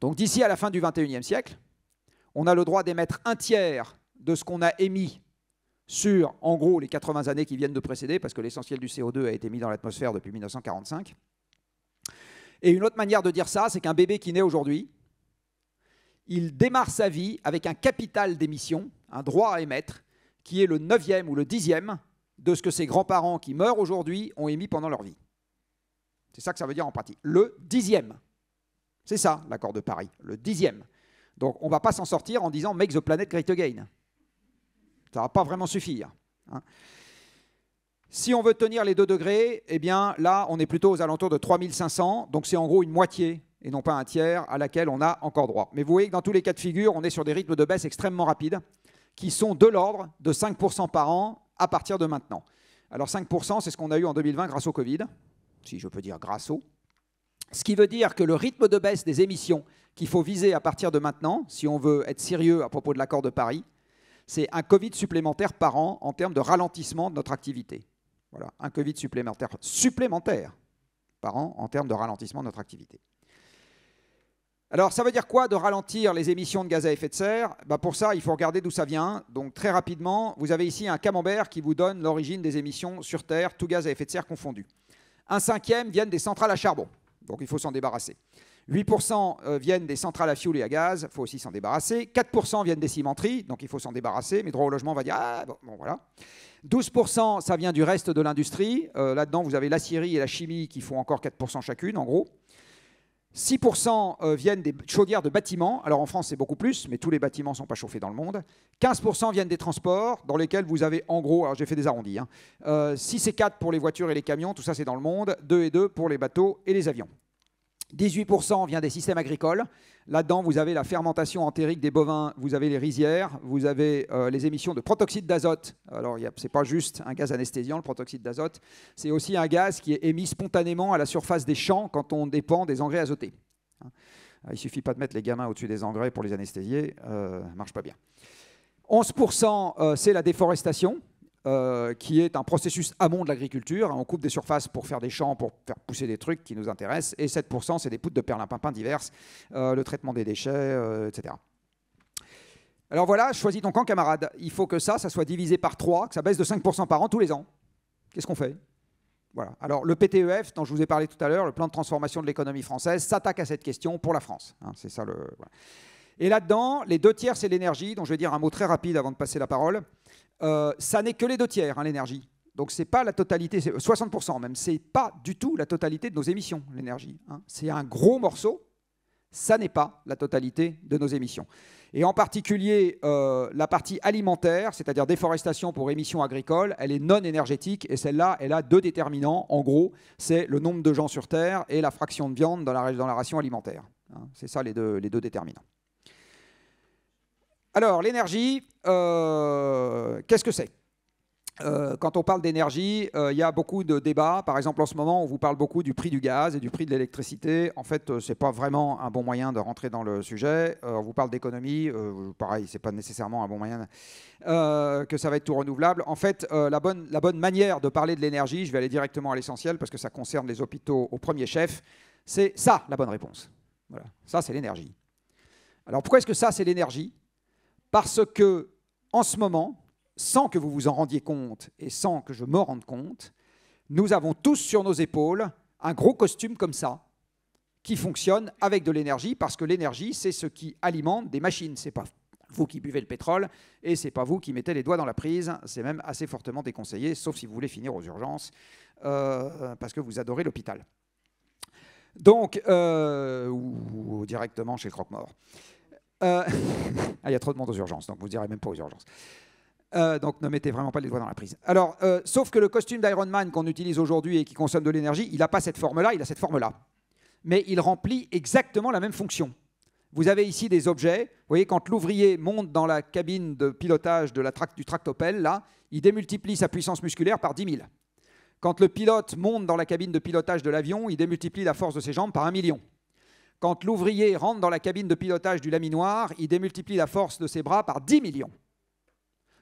Donc d'ici à la fin du 21e siècle, on a le droit d'émettre un tiers de ce qu'on a émis sur, en gros, les 80 années qui viennent de précéder, parce que l'essentiel du CO2 a été mis dans l'atmosphère depuis 1945. Et une autre manière de dire ça, c'est qu'un bébé qui naît aujourd'hui, il démarre sa vie avec un capital d'émission, un droit à émettre, qui est le neuvième ou le dixième de ce que ses grands-parents qui meurent aujourd'hui ont émis pendant leur vie. C'est ça que ça veut dire en pratique. Le dixième. C'est ça l'accord de Paris, le dixième. Donc on ne va pas s'en sortir en disant Make the planet great again. Ça ne va pas vraiment suffire. Hein. Si on veut tenir les 2 degrés, eh bien là, on est plutôt aux alentours de 3500, donc c'est en gros une moitié et non pas un tiers à laquelle on a encore droit. Mais vous voyez que dans tous les cas de figure, on est sur des rythmes de baisse extrêmement rapides qui sont de l'ordre de 5% par an à partir de maintenant. Alors 5%, c'est ce qu'on a eu en 2020 grâce au Covid, si je peux dire grâce au. Ce qui veut dire que le rythme de baisse des émissions qu'il faut viser à partir de maintenant, si on veut être sérieux à propos de l'accord de Paris, c'est un Covid supplémentaire par an en termes de ralentissement de notre activité. Voilà, un Covid supplémentaire, supplémentaire par an en termes de ralentissement de notre activité. Alors, ça veut dire quoi de ralentir les émissions de gaz à effet de serre bah, Pour ça, il faut regarder d'où ça vient. Donc, très rapidement, vous avez ici un camembert qui vous donne l'origine des émissions sur Terre, tout gaz à effet de serre confondu. Un cinquième viennent des centrales à charbon. Donc, il faut s'en débarrasser. 8% euh, viennent des centrales à fioul et à gaz, il faut aussi s'en débarrasser. 4% viennent des cimenteries, donc il faut s'en débarrasser. Mais droit au logement va dire Ah, bon, voilà. 12%, ça vient du reste de l'industrie. Euh, là-dedans, vous avez l'acierie et la chimie qui font encore 4% chacune, en gros. 6% euh, viennent des chaudières de bâtiments. Alors en France, c'est beaucoup plus, mais tous les bâtiments ne sont pas chauffés dans le monde. 15% viennent des transports, dans lesquels vous avez en gros, alors j'ai fait des arrondis, 6 hein. et 4 pour les voitures et les camions, tout ça c'est dans le monde, 2 et 2 pour les bateaux et les avions. 18% vient des systèmes agricoles. Là-dedans, vous avez la fermentation entérique des bovins, vous avez les rizières, vous avez euh, les émissions de protoxyde d'azote. Alors, ce n'est pas juste un gaz anesthésiant, le protoxyde d'azote. C'est aussi un gaz qui est émis spontanément à la surface des champs quand on dépend des engrais azotés. Ah, il ne suffit pas de mettre les gamins au-dessus des engrais pour les anesthésier, ça euh, ne marche pas bien. 11%, euh, c'est la déforestation. Euh, qui est un processus amont de l'agriculture. On coupe des surfaces pour faire des champs, pour faire pousser des trucs qui nous intéressent. Et 7%, c'est des poutres de perlimpinpin diverses, euh, le traitement des déchets, euh, etc. Alors voilà, choisis ton camp, camarade. Il faut que ça, ça soit divisé par 3, que ça baisse de 5% par an tous les ans. Qu'est-ce qu'on fait voilà. Alors le PTEF, dont je vous ai parlé tout à l'heure, le plan de transformation de l'économie française, s'attaque à cette question pour la France. Hein. c'est ça le. Et là-dedans, les deux tiers, c'est l'énergie, dont je vais dire un mot très rapide avant de passer la parole. Euh, ça n'est que les deux tiers, hein, l'énergie. Donc c'est pas la totalité, 60% euh, même, c'est pas du tout la totalité de nos émissions, l'énergie. Hein. C'est un gros morceau, ça n'est pas la totalité de nos émissions. Et en particulier, euh, la partie alimentaire, c'est-à-dire déforestation pour émissions agricoles, elle est non énergétique et celle-là, elle a deux déterminants. En gros, c'est le nombre de gens sur Terre et la fraction de viande dans la, ration alimentaire. Hein. C'est ça les deux déterminants. Alors, l'énergie, euh, qu'est-ce que c'est euh, quand on parle d'énergie, euh, il y a beaucoup de débats. Par exemple, en ce moment, on vous parle beaucoup du prix du gaz et du prix de l'électricité. En fait, ce n'est pas vraiment un bon moyen de rentrer dans le sujet. on vous parle d'économie, pareil, n'est pas nécessairement un bon moyen que ça va être tout renouvelable. En fait, la, bonne, la bonne manière de parler de l'énergie, je vais aller directement à l'essentiel parce que ça concerne les hôpitaux au premier chef, c'est ça la bonne réponse. Voilà, ça c'est l'énergie. Alors pourquoi est-ce que ça c'est l'énergie parce que, en ce moment, sans que vous vous en rendiez compte et sans que je me rende compte, nous avons tous sur nos épaules un gros costume comme ça qui fonctionne avec de l'énergie parce que l'énergie c'est ce qui alimente des machines, c'est pas vous qui buvez le pétrole et c'est pas vous qui mettez les doigts dans la prise, c'est même assez fortement déconseillé sauf si vous voulez finir aux urgences euh, parce que vous adorez l'hôpital. Donc euh, directement chez le croque-mort. Euh, ah, il y a trop de monde aux urgences, donc vous direz même pas aux urgences. Euh, donc ne mettez vraiment pas les doigts dans la prise. Alors, euh, sauf que le costume d'Iron Man qu'on utilise aujourd'hui et qui consomme de l'énergie, il n'a pas cette forme-là, il a cette forme-là. Mais il remplit exactement la même fonction. Vous avez ici des objets. Vous voyez, quand l'ouvrier monte dans la cabine de pilotage de la du tractopelle, là, il démultiplie sa puissance musculaire par 10 000. Quand le pilote monte dans la cabine de pilotage de l'avion, il démultiplie la force de ses jambes par 1 million. Quand l'ouvrier rentre dans la cabine de pilotage du laminoir, il démultiplie la force de ses bras par 10 millions.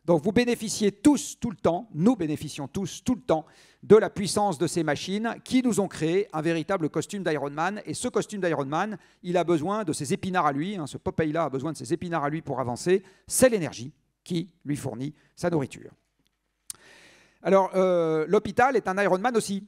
Donc vous bénéficiez tous tout le temps, nous bénéficions tous tout le temps de la puissance de ces machines qui nous ont créé un véritable costume d'Iron Man. Et ce costume d'Iron Man, il a besoin de ses épinards à lui, hein, ce Popeye-là a besoin de ses épinards à lui pour avancer. C'est l'énergie qui lui fournit sa nourriture. Alors euh, l'hôpital est un Iron Man aussi.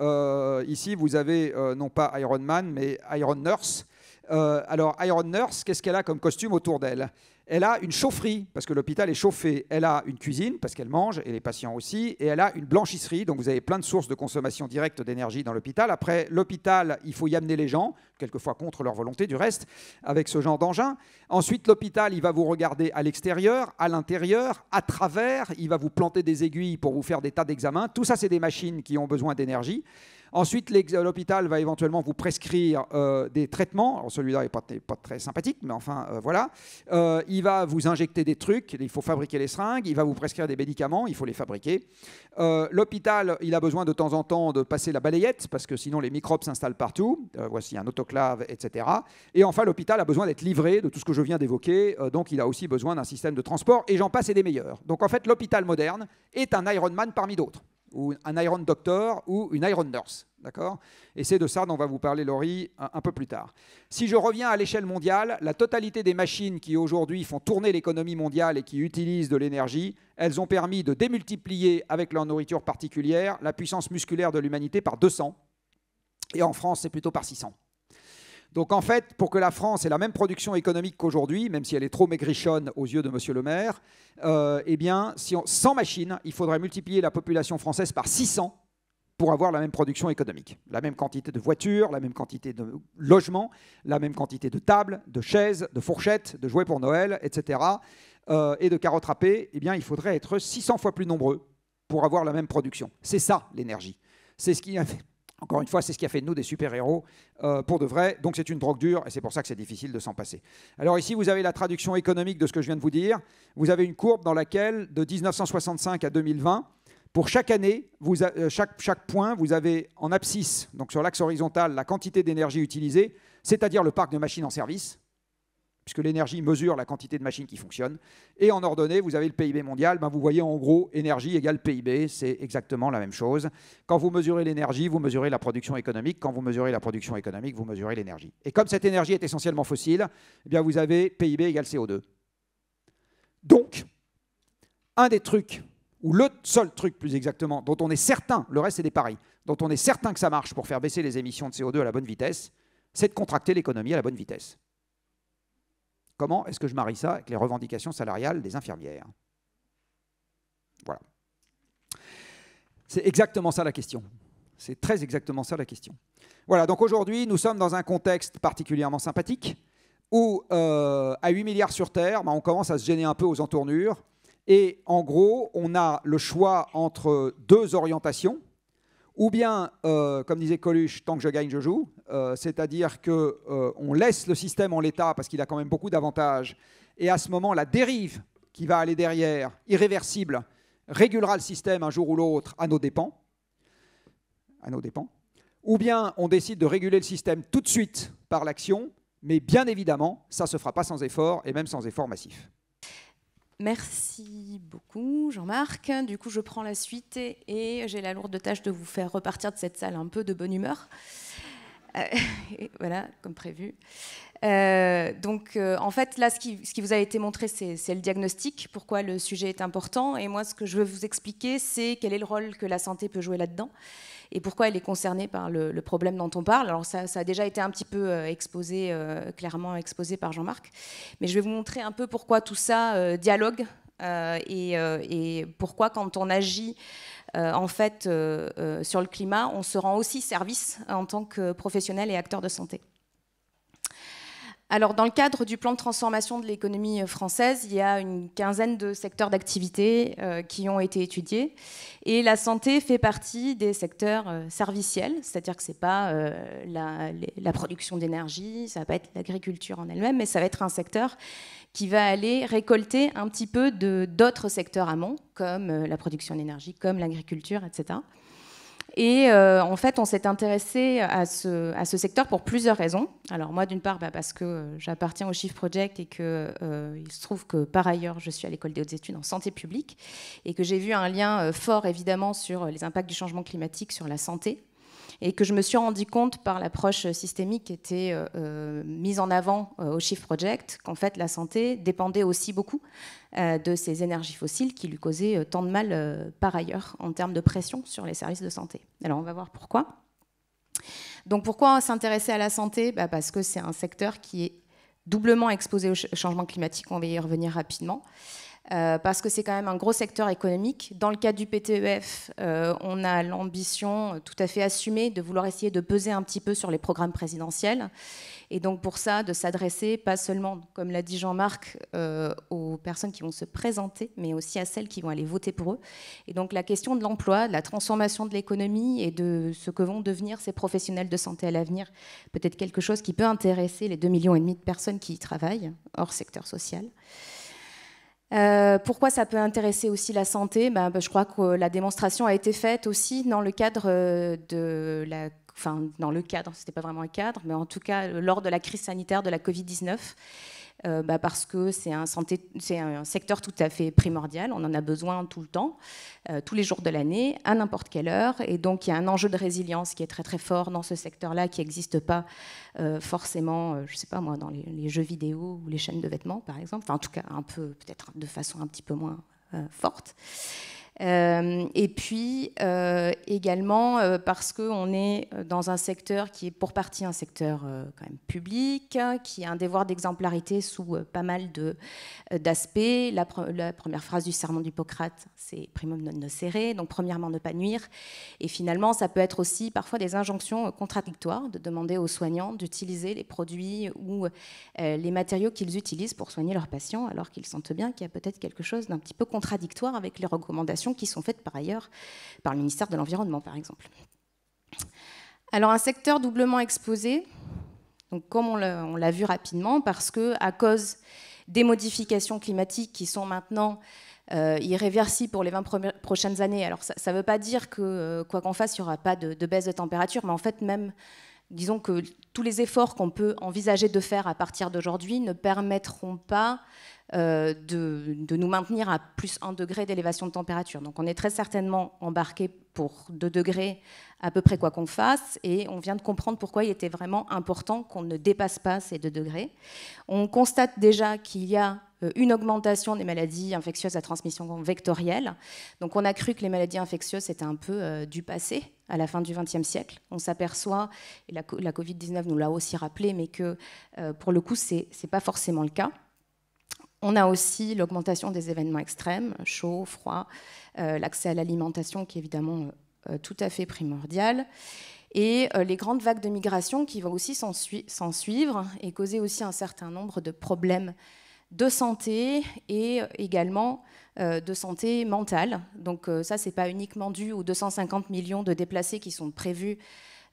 Euh, ici, vous avez euh, non pas Iron Man, mais Iron Nurse. Euh, alors, Iron Nurse, qu'est-ce qu'elle a comme costume autour d'elle elle a une chaufferie, parce que l'hôpital est chauffé. Elle a une cuisine, parce qu'elle mange, et les patients aussi. Et elle a une blanchisserie, donc vous avez plein de sources de consommation directe d'énergie dans l'hôpital. Après, l'hôpital, il faut y amener les gens, quelquefois contre leur volonté du reste, avec ce genre d'engin. Ensuite, l'hôpital, il va vous regarder à l'extérieur, à l'intérieur, à travers. Il va vous planter des aiguilles pour vous faire des tas d'examens. Tout ça, c'est des machines qui ont besoin d'énergie. Ensuite, euh, l'hôpital va éventuellement vous prescrire euh, des traitements. celui-là n'est pas, très sympathique, mais enfin euh, voilà. il va vous injecter des trucs, il faut fabriquer les seringues, il va vous prescrire des médicaments, il faut les fabriquer. l'hôpital, il a besoin de temps en temps de passer la balayette, parce que sinon les microbes s'installent partout. voici un autoclave, etc. Et enfin, l'hôpital a besoin d'être livré de tout ce que je viens d'évoquer, donc il a aussi besoin d'un système de transport, et j'en passe et des meilleurs. Donc en fait, l'hôpital moderne est un Ironman parmi d'autres ou un Iron Doctor ou une Iron Nurse. D'accord Et c'est de ça dont va vous parler Laurie un, un peu plus tard. Si je reviens à l'échelle mondiale, la totalité des machines qui aujourd'hui font tourner l'économie mondiale et qui utilisent de l'énergie, elles ont permis de démultiplier avec leur nourriture particulière la puissance musculaire de l'humanité par 200. Et en France, c'est plutôt par 600. Donc en fait, pour que la France ait la même production économique qu'aujourd'hui, même si elle est trop maigrichonne aux yeux de Monsieur le maire, euh, eh bien, sans machine, il faudrait multiplier la population française par 600 pour avoir la même production économique. La même quantité de voitures, la même quantité de logements, la même quantité de tables, de chaises, de fourchettes, de jouets pour Noël, etc. Euh, et de carottes râpées, eh bien, il faudrait être 600 fois plus nombreux pour avoir la même production. C'est ça l'énergie. C'est ce qui encore une fois, c'est ce qui a fait de nous des super-héros euh, pour de vrai. Donc c'est une drogue dure et c'est pour ça que c'est difficile de s'en passer. Alors ici, vous avez la traduction économique de ce que je viens de vous dire. Vous avez une courbe dans laquelle, de 1965 à 2020, pour chaque année, euh, chaque, chaque point, vous avez en abscisse, donc sur l'axe horizontal, la quantité d'énergie utilisée, c'est-à-dire le parc de machines en service puisque l'énergie mesure la quantité de machines qui fonctionnent. Et en ordonnée, vous avez le PIB mondial. Ben vous voyez en gros énergie égale PIB, c'est exactement la même chose. Quand vous mesurez l'énergie, vous mesurez la production économique. Quand vous mesurez la production économique, vous mesurez l'énergie. Et comme cette énergie est essentiellement fossile, eh bien vous avez PIB égale CO2. Donc, un des trucs, ou le seul truc plus exactement, dont on est certain, le reste c'est des paris, dont on est certain que ça marche pour faire baisser les émissions de CO2 à la bonne vitesse, c'est de contracter l'économie à la bonne vitesse. Comment est-ce que je marie ça avec les revendications salariales des infirmières Voilà. C'est exactement ça la question. C'est très exactement ça la question. Voilà, donc aujourd'hui, nous sommes dans un contexte particulièrement sympathique où, euh, à 8 milliards sur Terre, bah, on commence à se gêner un peu aux entournures. Et en gros, on a le choix entre deux orientations ou bien, euh, comme disait Coluche, tant que je gagne, je joue, euh, c'est-à-dire que euh, on laisse le système en l'état parce qu'il a quand même beaucoup d'avantages. Et à ce moment, la dérive qui va aller derrière, irréversible, régulera le système un jour ou l'autre à nos dépens. À nos dépens. Ou bien on décide de réguler le système tout de suite par l'action, mais bien évidemment, ça ne se fera pas sans effort et même sans effort massif. Merci beaucoup, Jean-Marc. Du coup, je prends la suite et, j'ai la lourde tâche de vous faire repartir de cette salle un peu de bonne humeur. Euh, voilà, comme prévu. Euh, donc, euh, en fait, là, ce qui, ce qui, vous a été montré, c'est le diagnostic, pourquoi le sujet est important. Et moi, ce que je veux vous expliquer, c'est quel est le rôle que la santé peut jouer là-dedans et pourquoi elle est concernée par le, problème dont on parle. Alors ça, a déjà été un petit peu euh, exposé, euh, clairement exposé par Jean-Marc, mais je vais vous montrer un peu pourquoi tout ça euh, dialogue et, et, pourquoi quand on agit en fait sur le climat, on se rend aussi service en tant que professionnel et acteur de santé. Alors, dans le cadre du plan de transformation de l'économie euh, française, il y a une quinzaine de secteurs d'activité euh, qui ont été étudiés. Et la santé fait partie des secteurs euh, serviciels, c'est-à-dire que ce n'est pas la, production d'énergie, ça va pas être l'agriculture en elle-même, mais ça va être un secteur qui va aller récolter un petit peu d'autres secteurs amont, comme la production d'énergie, comme l'agriculture, etc. Et euh, en fait, on s'est intéressé à ce, secteur pour plusieurs raisons. Alors moi, d'une part, bah, parce que euh, j'appartiens au Chief Project et qu'il euh, se trouve que par ailleurs, je suis à l'école des hautes études en santé publique et que j'ai vu un lien fort, évidemment, sur les impacts du changement climatique sur la santé et que je me suis rendu compte par l'approche systémique qui était euh, euh, mise en avant euh, au Shift Project qu'en fait la santé dépendait aussi beaucoup de ces énergies fossiles qui lui causaient tant de mal par ailleurs en termes de pression sur les services de santé. Alors on va voir pourquoi. Donc pourquoi s'intéresser à la santé bah, Parce que c'est un secteur qui est doublement exposé au changement climatique, on va y revenir rapidement. Euh, parce que c'est quand même un gros secteur économique. Dans le cadre du PTEF, euh, on a l'ambition euh, tout à fait assumée de vouloir essayer de peser un petit peu sur les programmes présidentiels. Et donc pour ça, de s'adresser pas seulement, comme l'a dit Jean-Marc, aux personnes qui vont se présenter, mais aussi à celles qui vont aller voter pour eux. Et donc la question de l'emploi, de la transformation de l'économie et de ce que vont devenir ces professionnels de santé à l'avenir, peut-être quelque chose qui peut intéresser les 2,5 millions de personnes qui y travaillent, hors secteur social. Euh, pourquoi ça peut intéresser aussi la santé ben, ben, Je crois que la démonstration a été faite aussi dans le cadre euh, de Enfin, dans le cadre, c'était pas vraiment un cadre, mais en tout cas lors de la crise sanitaire de la Covid-19. Euh, bah, parce que c'est un, secteur tout à fait primordial, on en a besoin tout le temps, euh, tous les jours de l'année, à n'importe quelle heure, et donc il y a un enjeu de résilience qui est très très fort dans ce secteur-là, qui n'existe pas euh, forcément, je ne sais pas moi, dans les, jeux vidéo ou les chaînes de vêtements par exemple, en tout cas un peu peut-être de façon un petit peu moins forte. Euh, et puis euh, également euh, parce qu'on est dans un secteur qui est pour partie un secteur quand même public, hein, qui a un devoir d'exemplarité sous pas mal d'aspects. La, la, première phrase du serment d'Hippocrate, c'est primum non nocere, donc premièrement ne pas nuire. Et finalement, ça peut être aussi parfois des injonctions contradictoires de demander aux soignants d'utiliser les produits ou les matériaux qu'ils utilisent pour soigner leurs patients, alors qu'ils sentent bien qu'il y a peut-être quelque chose d'un petit peu contradictoire avec les recommandations qui sont faites par ailleurs par le ministère de l'Environnement, par exemple. Alors un secteur doublement exposé, donc comme on l'a vu rapidement, parce que à cause des modifications climatiques qui sont maintenant euh, irréversibles pour les 20 prochaines années. Alors ça ne veut pas dire que euh, quoi qu'on fasse, il n'y aura pas de, baisse de température, mais en fait même, disons que tous les efforts qu'on peut envisager de faire à partir d'aujourd'hui ne permettront pas euh, de, nous maintenir à plus 1 degré d'élévation de température. Donc on est très certainement embarqué pour 2 degrés à peu près quoi qu'on fasse, et on vient de comprendre pourquoi il était vraiment important qu'on ne dépasse pas ces 2 degrés. On constate déjà qu'il y a euh, une augmentation des maladies infectieuses à transmission vectorielle. Donc on a cru que les maladies infectieuses étaient un peu euh, du passé à la fin du XXe siècle. On s'aperçoit, et la, Covid-19 nous l'a aussi rappelé, mais que pour le coup, ce n'est pas forcément le cas. On a aussi l'augmentation des événements extrêmes, chaud, froid, euh, l'accès à l'alimentation qui est évidemment euh, euh, tout à fait primordial, et les grandes vagues de migration qui vont aussi s'en suivre et causer aussi un certain nombre de problèmes de santé et également de santé mentale. Donc ça, ce n'est pas uniquement dû aux 250 millions de déplacés qui sont prévus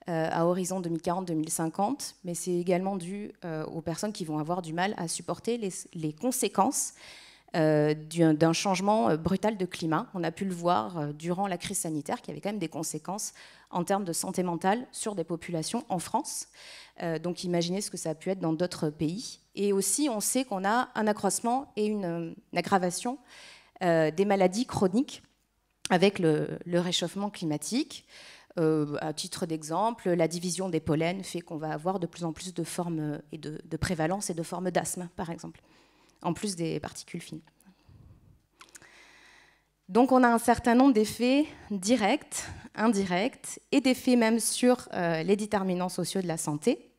euh, à horizon 2040-2050, mais c'est également dû euh, aux personnes qui vont avoir du mal à supporter les, conséquences euh, d'un changement brutal de climat. On a pu le voir durant la crise sanitaire, qui avait quand même des conséquences en termes de santé mentale sur des populations en France. donc imaginez ce que ça a pu être dans d'autres pays. Et aussi, on sait qu'on a un accroissement et une, aggravation des maladies chroniques avec le, le réchauffement climatique. Euh, à titre d'exemple, la division des pollens fait qu'on va avoir de plus en plus de formes euh, et de, prévalence et de formes d'asthme, par exemple, en plus des particules fines. Donc on a un certain nombre d'effets directs, indirects, et d'effets même sur euh, les déterminants sociaux de la santé.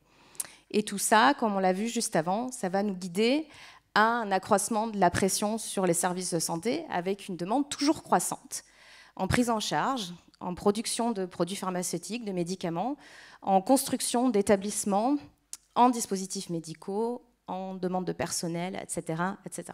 Et tout ça, comme on l'a vu juste avant, ça va nous guider à un accroissement de la pression sur les services de santé avec une demande toujours croissante en prise en charge en production de produits pharmaceutiques, de médicaments, en construction d'établissements, en dispositifs médicaux, en demande de personnel, etc. etc.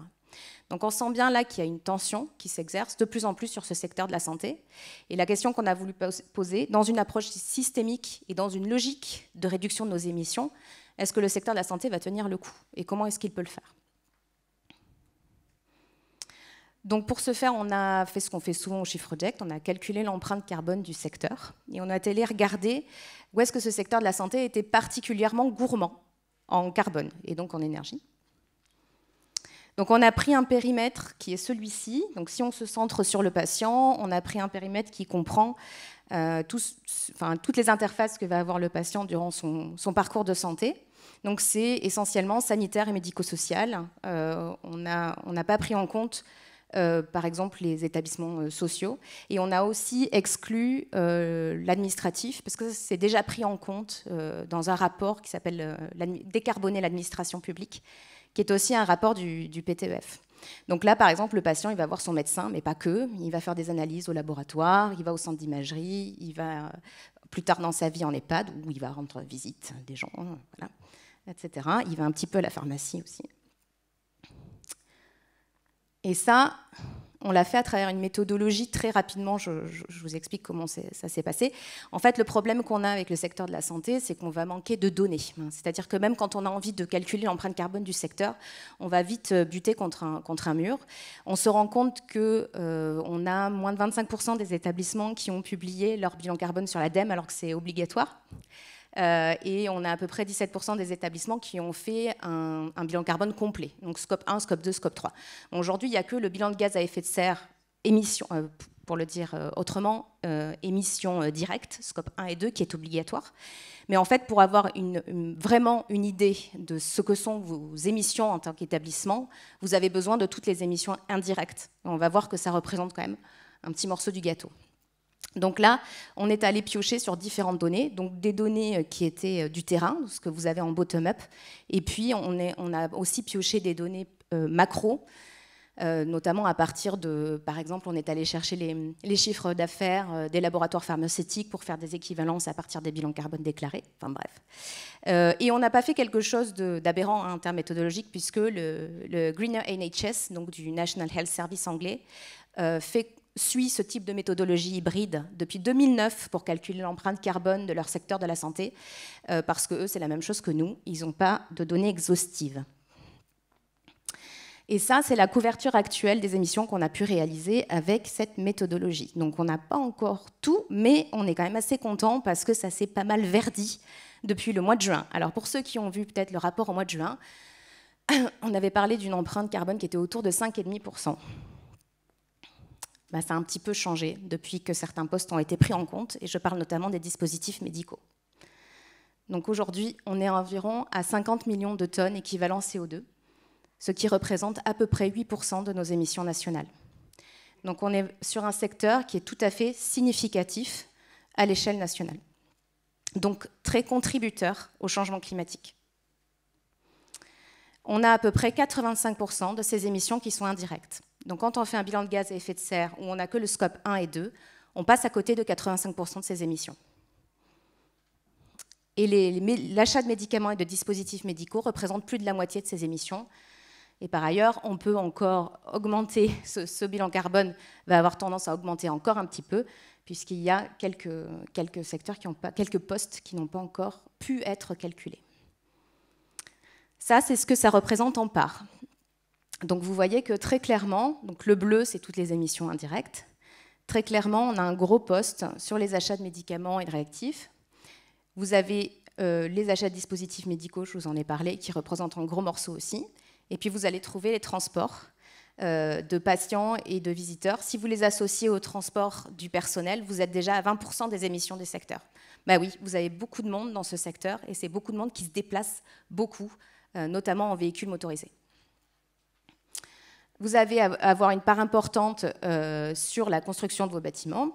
Donc on sent bien là qu'il y a une tension qui s'exerce de plus en plus sur ce secteur de la santé. Et la question qu'on a voulu poser, dans une approche systémique et dans une logique de réduction de nos émissions, est-ce que le secteur de la santé va tenir le coup Et comment est-ce qu'il peut le faire Donc pour ce faire, on a fait ce qu'on fait souvent au Chiffre Project, on a calculé l'empreinte carbone du secteur et on a été regarder où est-ce que ce secteur de la santé était particulièrement gourmand en carbone et donc en énergie. Donc on a pris un périmètre qui est celui-ci. Donc si on se centre sur le patient, on a pris un périmètre qui comprend euh, toutes les interfaces que va avoir le patient durant son, parcours de santé. Donc c'est essentiellement sanitaire et médico-social. Euh, on n'a pas pris en compte euh, par exemple les établissements euh, sociaux. Et on a aussi exclu euh, l'administratif, parce que c'est déjà pris en compte dans un rapport qui s'appelle Décarboner l'administration publique, qui est aussi un rapport du, du, PTEF. Donc là, par exemple, le patient, il va voir son médecin, mais pas que. Il va faire des analyses au laboratoire, il va au centre d'imagerie, il va plus tard dans sa vie en EHPAD, où il va rendre visite des gens, etc. Il va un petit peu à la pharmacie aussi. Et ça, on l'a fait à travers une méthodologie très rapidement. Je, vous explique comment ça s'est passé. En fait, le problème qu'on a avec le secteur de la santé, c'est qu'on va manquer de données. C'est-à-dire que même quand on a envie de calculer l'empreinte carbone du secteur, on va vite euh, buter contre un, contre mur. On se rend compte qu'on euh, a moins de 25% des établissements qui ont publié leur bilan carbone sur l'ADEME alors que c'est obligatoire. Euh, et on a à peu près 17% des établissements qui ont fait un, bilan carbone complet, donc scope 1, scope 2, scope 3. Aujourd'hui, il n'y a que le bilan de gaz à effet de serre émission, euh, pour le dire euh, autrement, émission directe, scope 1 et 2, qui est obligatoire. Mais en fait, pour avoir vraiment une idée de ce que sont vos émissions en tant qu'établissement, vous avez besoin de toutes les émissions indirectes. On va voir que ça représente quand même un petit morceau du gâteau. Donc là, on est allé piocher sur différentes données, donc des données euh, qui étaient euh, du terrain, ce que vous avez en bottom-up, et puis on, a aussi pioché des données euh, macro, notamment à partir de, par exemple, on est allé chercher les, chiffres d'affaires des laboratoires pharmaceutiques pour faire des équivalences à partir des bilans carbone déclarés, enfin bref. et on n'a pas fait quelque chose d'aberrant hein, en termes méthodologiques, puisque le, le Greener NHS, donc du National Health Service anglais, fait suit ce type de méthodologie hybride depuis 2009 pour calculer l'empreinte carbone de leur secteur de la santé, euh, parce que eux, c'est la même chose que nous, ils n'ont pas de données exhaustives. Et ça, c'est la couverture actuelle des émissions qu'on a pu réaliser avec cette méthodologie. Donc on n'a pas encore tout, mais on est quand même assez content parce que ça s'est pas mal verdi depuis le mois de juin. Alors pour ceux qui ont vu peut-être le rapport au mois de juin, on avait parlé d'une empreinte carbone qui était autour de 5,5%. Bah, ça a un petit peu changé depuis que certains postes ont été pris en compte, et je parle notamment des dispositifs médicaux. Donc aujourd'hui, on est environ à 50 millions de tonnes équivalent CO2, ce qui représente à peu près 8% de nos émissions nationales. Donc on est sur un secteur qui est tout à fait significatif à l'échelle nationale. Donc très contributeur au changement climatique. On a à peu près 85% de ces émissions qui sont indirectes. Donc quand on fait un bilan de gaz à effet de serre où on n'a que le scope 1 et 2, on passe à côté de 85% de ces émissions. Et l'achat de médicaments et de dispositifs médicaux représente plus de la moitié de ces émissions. Et par ailleurs, on peut encore augmenter, ce, bilan carbone va avoir tendance à augmenter encore un petit peu, puisqu'il y a quelques, secteurs, qui pas, quelques postes qui n'ont pas encore pu être calculés. Ça, c'est ce que ça représente en part. Donc vous voyez que très clairement, donc le bleu c'est toutes les émissions indirectes, très clairement on a un gros poste sur les achats de médicaments et de réactifs. Vous avez euh, les achats de dispositifs médicaux, je vous en ai parlé, qui représentent un gros morceau aussi. Et puis vous allez trouver les transports euh, de patients et de visiteurs. Si vous les associez au transport du personnel, vous êtes déjà à 20% des émissions des secteurs. Bah oui, vous avez beaucoup de monde dans ce secteur et c'est beaucoup de monde qui se déplace beaucoup, euh, notamment en véhicules motorisés vous avez à avoir une part importante euh, sur la construction de vos bâtiments.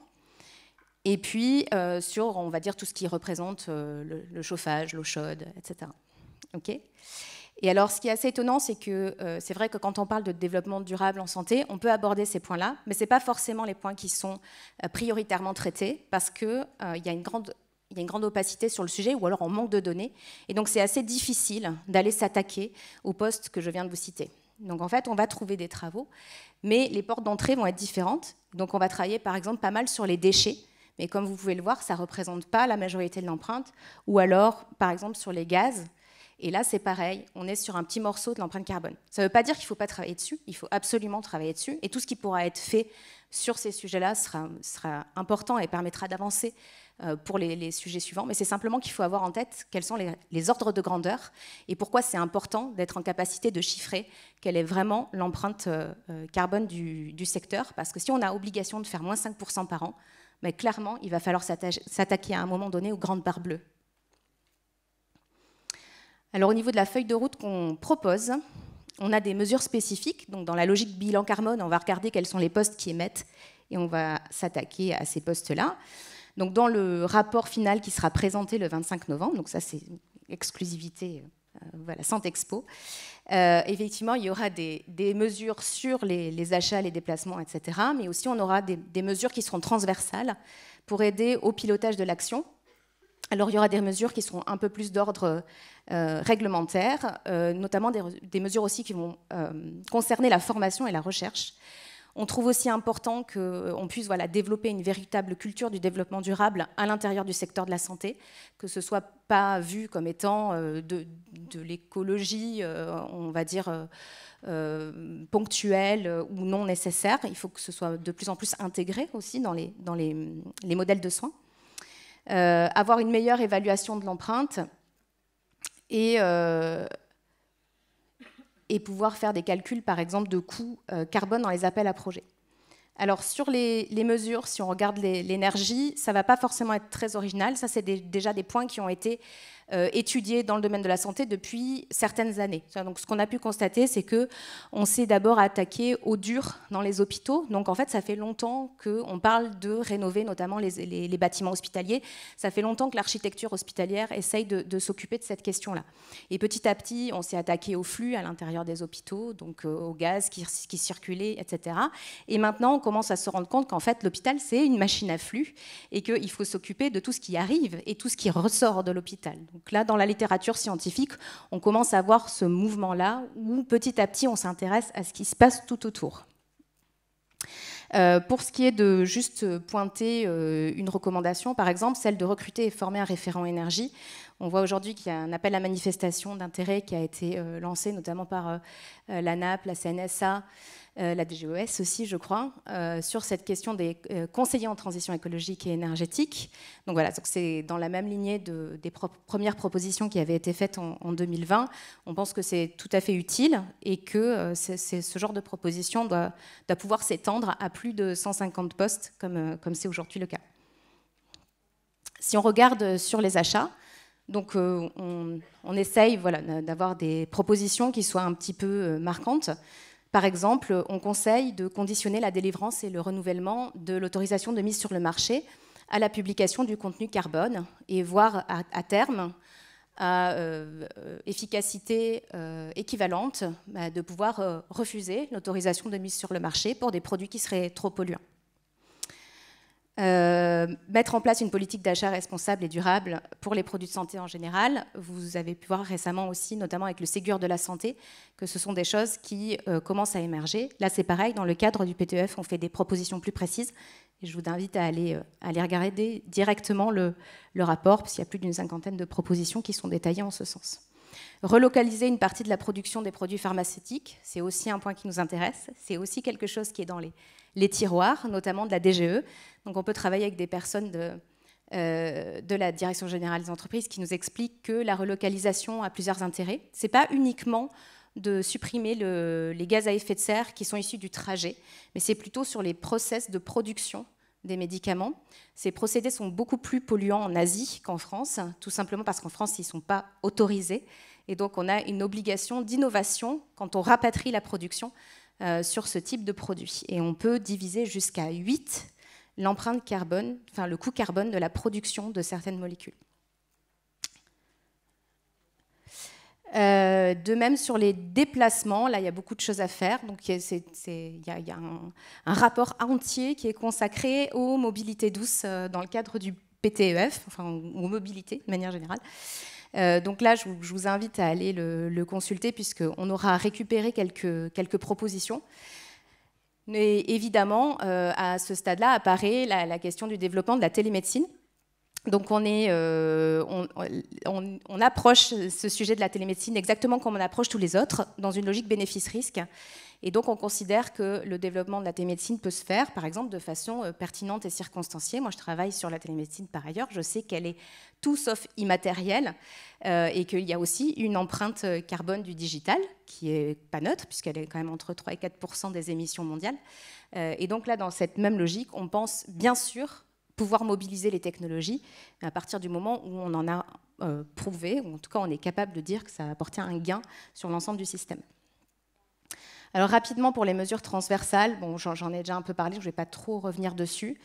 Et puis euh, sur, on va dire, tout ce qui représente euh, le, chauffage, l'eau chaude, etc. Okay et alors, ce qui est assez étonnant, c'est que c'est vrai que quand on parle de développement durable en santé, on peut aborder ces points-là, mais ce n'est pas forcément les points qui sont prioritairement traités parce qu'il y a une grande y a une grande opacité sur le sujet ou alors on manque de données. Et donc c'est assez difficile d'aller s'attaquer aux postes que je viens de vous citer. Donc en fait, on va trouver des travaux, mais les portes d'entrée vont être différentes. Donc on va travailler par exemple pas mal sur les déchets, mais comme vous pouvez le voir, ça ne représente pas la majorité de l'empreinte, ou alors par exemple sur les gaz. Et là, c'est pareil, on est sur un petit morceau de l'empreinte carbone. Ça ne veut pas dire qu'il ne faut pas travailler dessus, il faut absolument travailler dessus, et tout ce qui pourra être fait sur ces sujets-là sera, sera important et permettra d'avancer euh, pour les, sujets suivants, mais c'est simplement qu'il faut avoir en tête quels sont les, ordres de grandeur et pourquoi c'est important d'être en capacité de chiffrer quelle est vraiment l'empreinte euh, euh, carbone du, du, secteur, parce que si on a obligation de faire moins 5% par an, mais clairement, il va falloir s'attaquer à un moment donné aux grandes barres bleues. Alors au niveau de la feuille de route qu'on propose, on a des mesures spécifiques. Donc dans la logique bilan carbone, on va regarder quels sont les postes qui émettent et on va s'attaquer à ces postes-là. Donc dans le rapport final qui sera présenté le 25 novembre, donc ça c'est exclusivité euh, voilà, sans expo. Euh, effectivement, il y aura des, mesures sur les, achats, les déplacements, etc. Mais aussi, on aura des, mesures qui seront transversales pour aider au pilotage de l'action. Alors, il y aura des mesures qui seront un peu plus d'ordre euh, réglementaire, notamment des, mesures aussi qui vont concerner la formation et la recherche. On trouve aussi important qu'on euh, puisse voilà, développer une véritable culture du développement durable à l'intérieur du secteur de la santé, que ce ne soit pas vu comme étant euh, de, l'écologie, euh, on va dire, ponctuelle ou non nécessaire. Il faut que ce soit de plus en plus intégré aussi dans les, dans les, modèles de soins. avoir une meilleure évaluation de l'empreinte et et pouvoir faire des calculs, par exemple, de coûts euh, carbone dans les appels à projets. Alors sur les, mesures, si on regarde l'énergie, ça ne va pas forcément être très original. Ça, c'est déjà des points qui ont été euh, étudié dans le domaine de la santé depuis certaines années. Donc ce qu'on a pu constater, c'est que on s'est d'abord attaqué au dur dans les hôpitaux. Donc en fait, ça fait longtemps qu'on parle de rénover notamment les, bâtiments hospitaliers. Ça fait longtemps que l'architecture hospitalière essaye de, s'occuper de cette question-là. Et petit à petit, on s'est attaqué au flux à l'intérieur des hôpitaux, donc euh, au gaz qui, qui circulait, etc. Et maintenant, on commence à se rendre compte qu'en fait, l'hôpital, c'est une machine à flux et qu'il faut s'occuper de tout ce qui arrive et tout ce qui ressort de l'hôpital. Donc là, dans la littérature scientifique, on commence à voir ce mouvement-là où petit à petit on s'intéresse à ce qui se passe tout autour. Euh, pour ce qui est de juste pointer euh, une recommandation, par exemple celle de recruter et former un référent énergie. On voit aujourd'hui qu'il y a un appel à manifestation d'intérêt qui a été euh, lancé notamment par la Nap, la CNSA, euh, la DGOS aussi, je crois, euh, sur cette question des euh, conseillers en transition écologique et énergétique. Donc voilà, c'est dans la même lignée des premières propositions qui avaient été faites en, 2020. On pense que c'est tout à fait utile et que c'est ce genre de proposition doit, pouvoir s'étendre à plus de 150 postes, comme c'est aujourd'hui le cas. Si on regarde sur les achats, donc on, on, essaye voilà, d'avoir des propositions qui soient un petit peu marquantes. Par exemple, on conseille de conditionner la délivrance et le renouvellement de l'autorisation de mise sur le marché à la publication du contenu carbone et voire à, terme à euh, efficacité euh, équivalente bah, de pouvoir euh, refuser l'autorisation de mise sur le marché pour des produits qui seraient trop polluants. Euh, mettre en place une politique d'achat responsable et durable pour les produits de santé en général. Vous avez pu voir récemment aussi, notamment avec le Ségur de la santé, que ce sont des choses qui euh, commencent à émerger. Là, c'est pareil, dans le cadre du PTF, e on fait des propositions plus précises. Et je vous invite à aller, euh, à aller regarder directement le, le rapport, puisqu'il y a plus d'une cinquantaine de propositions qui sont détaillées en ce sens. Relocaliser une partie de la production des produits pharmaceutiques, c'est aussi un point qui nous intéresse. C'est aussi quelque chose qui est dans les les tiroirs, notamment de la DGE. Donc on peut travailler avec des personnes euh, de, la Direction générale des entreprises qui nous expliquent que la relocalisation a plusieurs intérêts. Ce n'est pas uniquement de supprimer les gaz à effet de serre qui sont issus du trajet, mais c'est plutôt sur les process de production des médicaments. Ces procédés sont beaucoup plus polluants en Asie qu'en France, tout simplement parce qu'en France, ils ne sont pas autorisés. Et donc, on a une obligation d'innovation quand on rapatrie la production euh, sur ce type de produit. Et on peut diviser jusqu'à 8 l'empreinte carbone, enfin le coût carbone de la production de certaines molécules. Euh, de même sur les déplacements, là il y a beaucoup de choses à faire, donc il y, a, un, rapport entier qui est consacré aux mobilités douces euh, dans le cadre du PTEF, enfin aux mobilités de manière générale. Euh, donc là, je, vous invite à aller le, consulter puisqu'on aura récupéré quelques, propositions. Mais évidemment, euh, à ce stade-là apparaît la, question du développement de la télémédecine. Donc on, est, euh, on, approche ce sujet de la télémédecine exactement comme on approche tous les autres, dans une logique bénéfice-risque. Et donc on considère que le développement de la télémédecine peut se faire, par exemple, de façon euh, pertinente et circonstanciée. Moi, je travaille sur la télémédecine par ailleurs. Je sais qu'elle est tout sauf immatérielle euh, et qu'il y a aussi une empreinte euh, carbone du digital qui n'est pas neutre, puisqu'elle est quand même entre 3 et 4 des émissions mondiales. et donc là, dans cette même logique, on pense bien sûr pouvoir mobiliser les technologies à partir du moment où on en a prouvé, ou en tout cas on est capable de dire que ça apporte un gain sur l'ensemble du système. Alors rapidement pour les mesures transversales, bon, j'en ai déjà un peu parlé, je ne vais pas trop revenir dessus,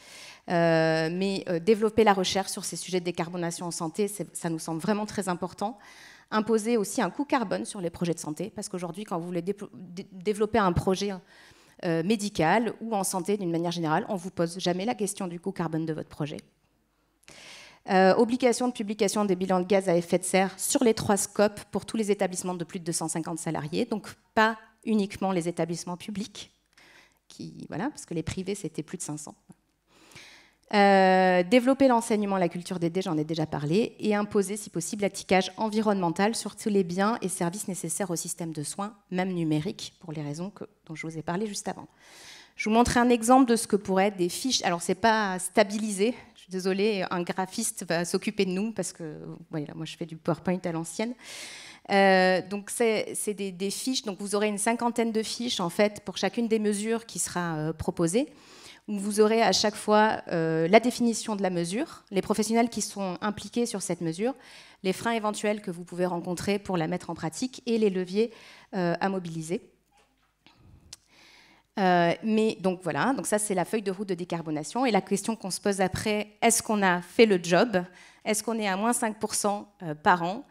euh, mais euh, développer la recherche sur ces sujets de décarbonation en santé, ça nous semble vraiment très important. Imposer aussi un coût carbone sur les projets de santé, parce qu'aujourd'hui, quand vous voulez développer un projet euh, médical ou en santé d'une manière générale, on ne vous pose jamais la question du coût carbone de votre projet. obligation de publication des bilans de gaz à effet de serre sur les trois scopes pour tous les établissements de plus de 250 salariés. Donc, pas uniquement les établissements publics, parce que les privés, c'était plus de 500. Euh, développer l'enseignement, la culture des j'en ai déjà parlé, et imposer, si possible, l'attiquage environnemental sur tous les biens et services nécessaires au système de soins, même numérique, pour les raisons dont je vous ai parlé juste avant. Je vous montre un exemple de ce que pourraient être des fiches. Alors, ce n'est pas stabilisé, Désolé, désolée, un graphiste va s'occuper de nous parce que voilà, moi je fais du PowerPoint à l'ancienne. Euh, donc c'est des, fiches, donc vous aurez une cinquantaine de fiches en fait pour chacune des mesures qui sera euh, proposée. Vous aurez à chaque fois euh, la définition de la mesure, les professionnels qui sont impliqués sur cette mesure, les freins éventuels que vous pouvez rencontrer pour la mettre en pratique et les leviers à mobiliser. Euh, mais donc voilà, donc ça c'est la feuille de route de décarbonation. Et la question qu'on se pose après, est-ce qu'on a fait le job Est-ce qu'on est à moins 5% euh, par an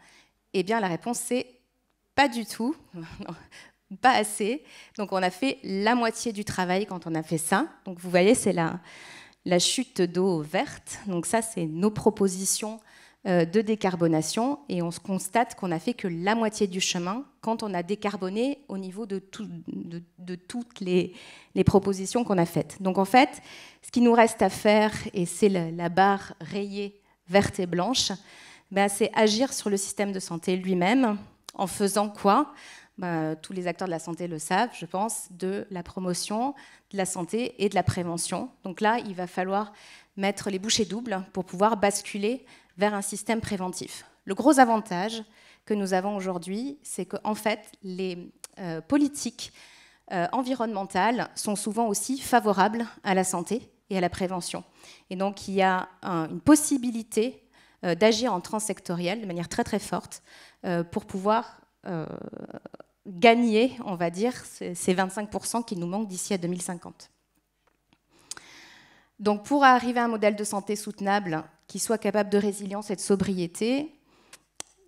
Eh bien la réponse c'est pas du tout, pas assez. Donc on a fait la moitié du travail quand on a fait ça. Donc vous voyez, c'est la, la chute d'eau verte. Donc ça c'est nos propositions euh, de décarbonation et on se constate qu'on a fait que la moitié du chemin quand on a décarboné au niveau de, toutes les, propositions qu'on a faites. Donc en fait, ce qui nous reste à faire, et c'est la, barre rayée verte et blanche, ben, c'est agir sur le système de santé lui-même en faisant quoi bah, tous les acteurs de la santé le savent, je pense, de la promotion, de la santé et de la prévention. Donc là, il va falloir mettre les bouchées doubles pour pouvoir basculer vers un système préventif. Le gros avantage que nous avons aujourd'hui, c'est qu'en fait, les euh, politiques euh, environnementales sont souvent aussi favorables à la santé et à la prévention. Et donc, il y a une possibilité euh, d'agir en transsectoriel de manière très très forte pour pouvoir gagner, on va dire, ces 25% qui nous manquent d'ici à 2050. Donc pour arriver à un modèle de santé soutenable, qui soit capable de résilience et de sobriété.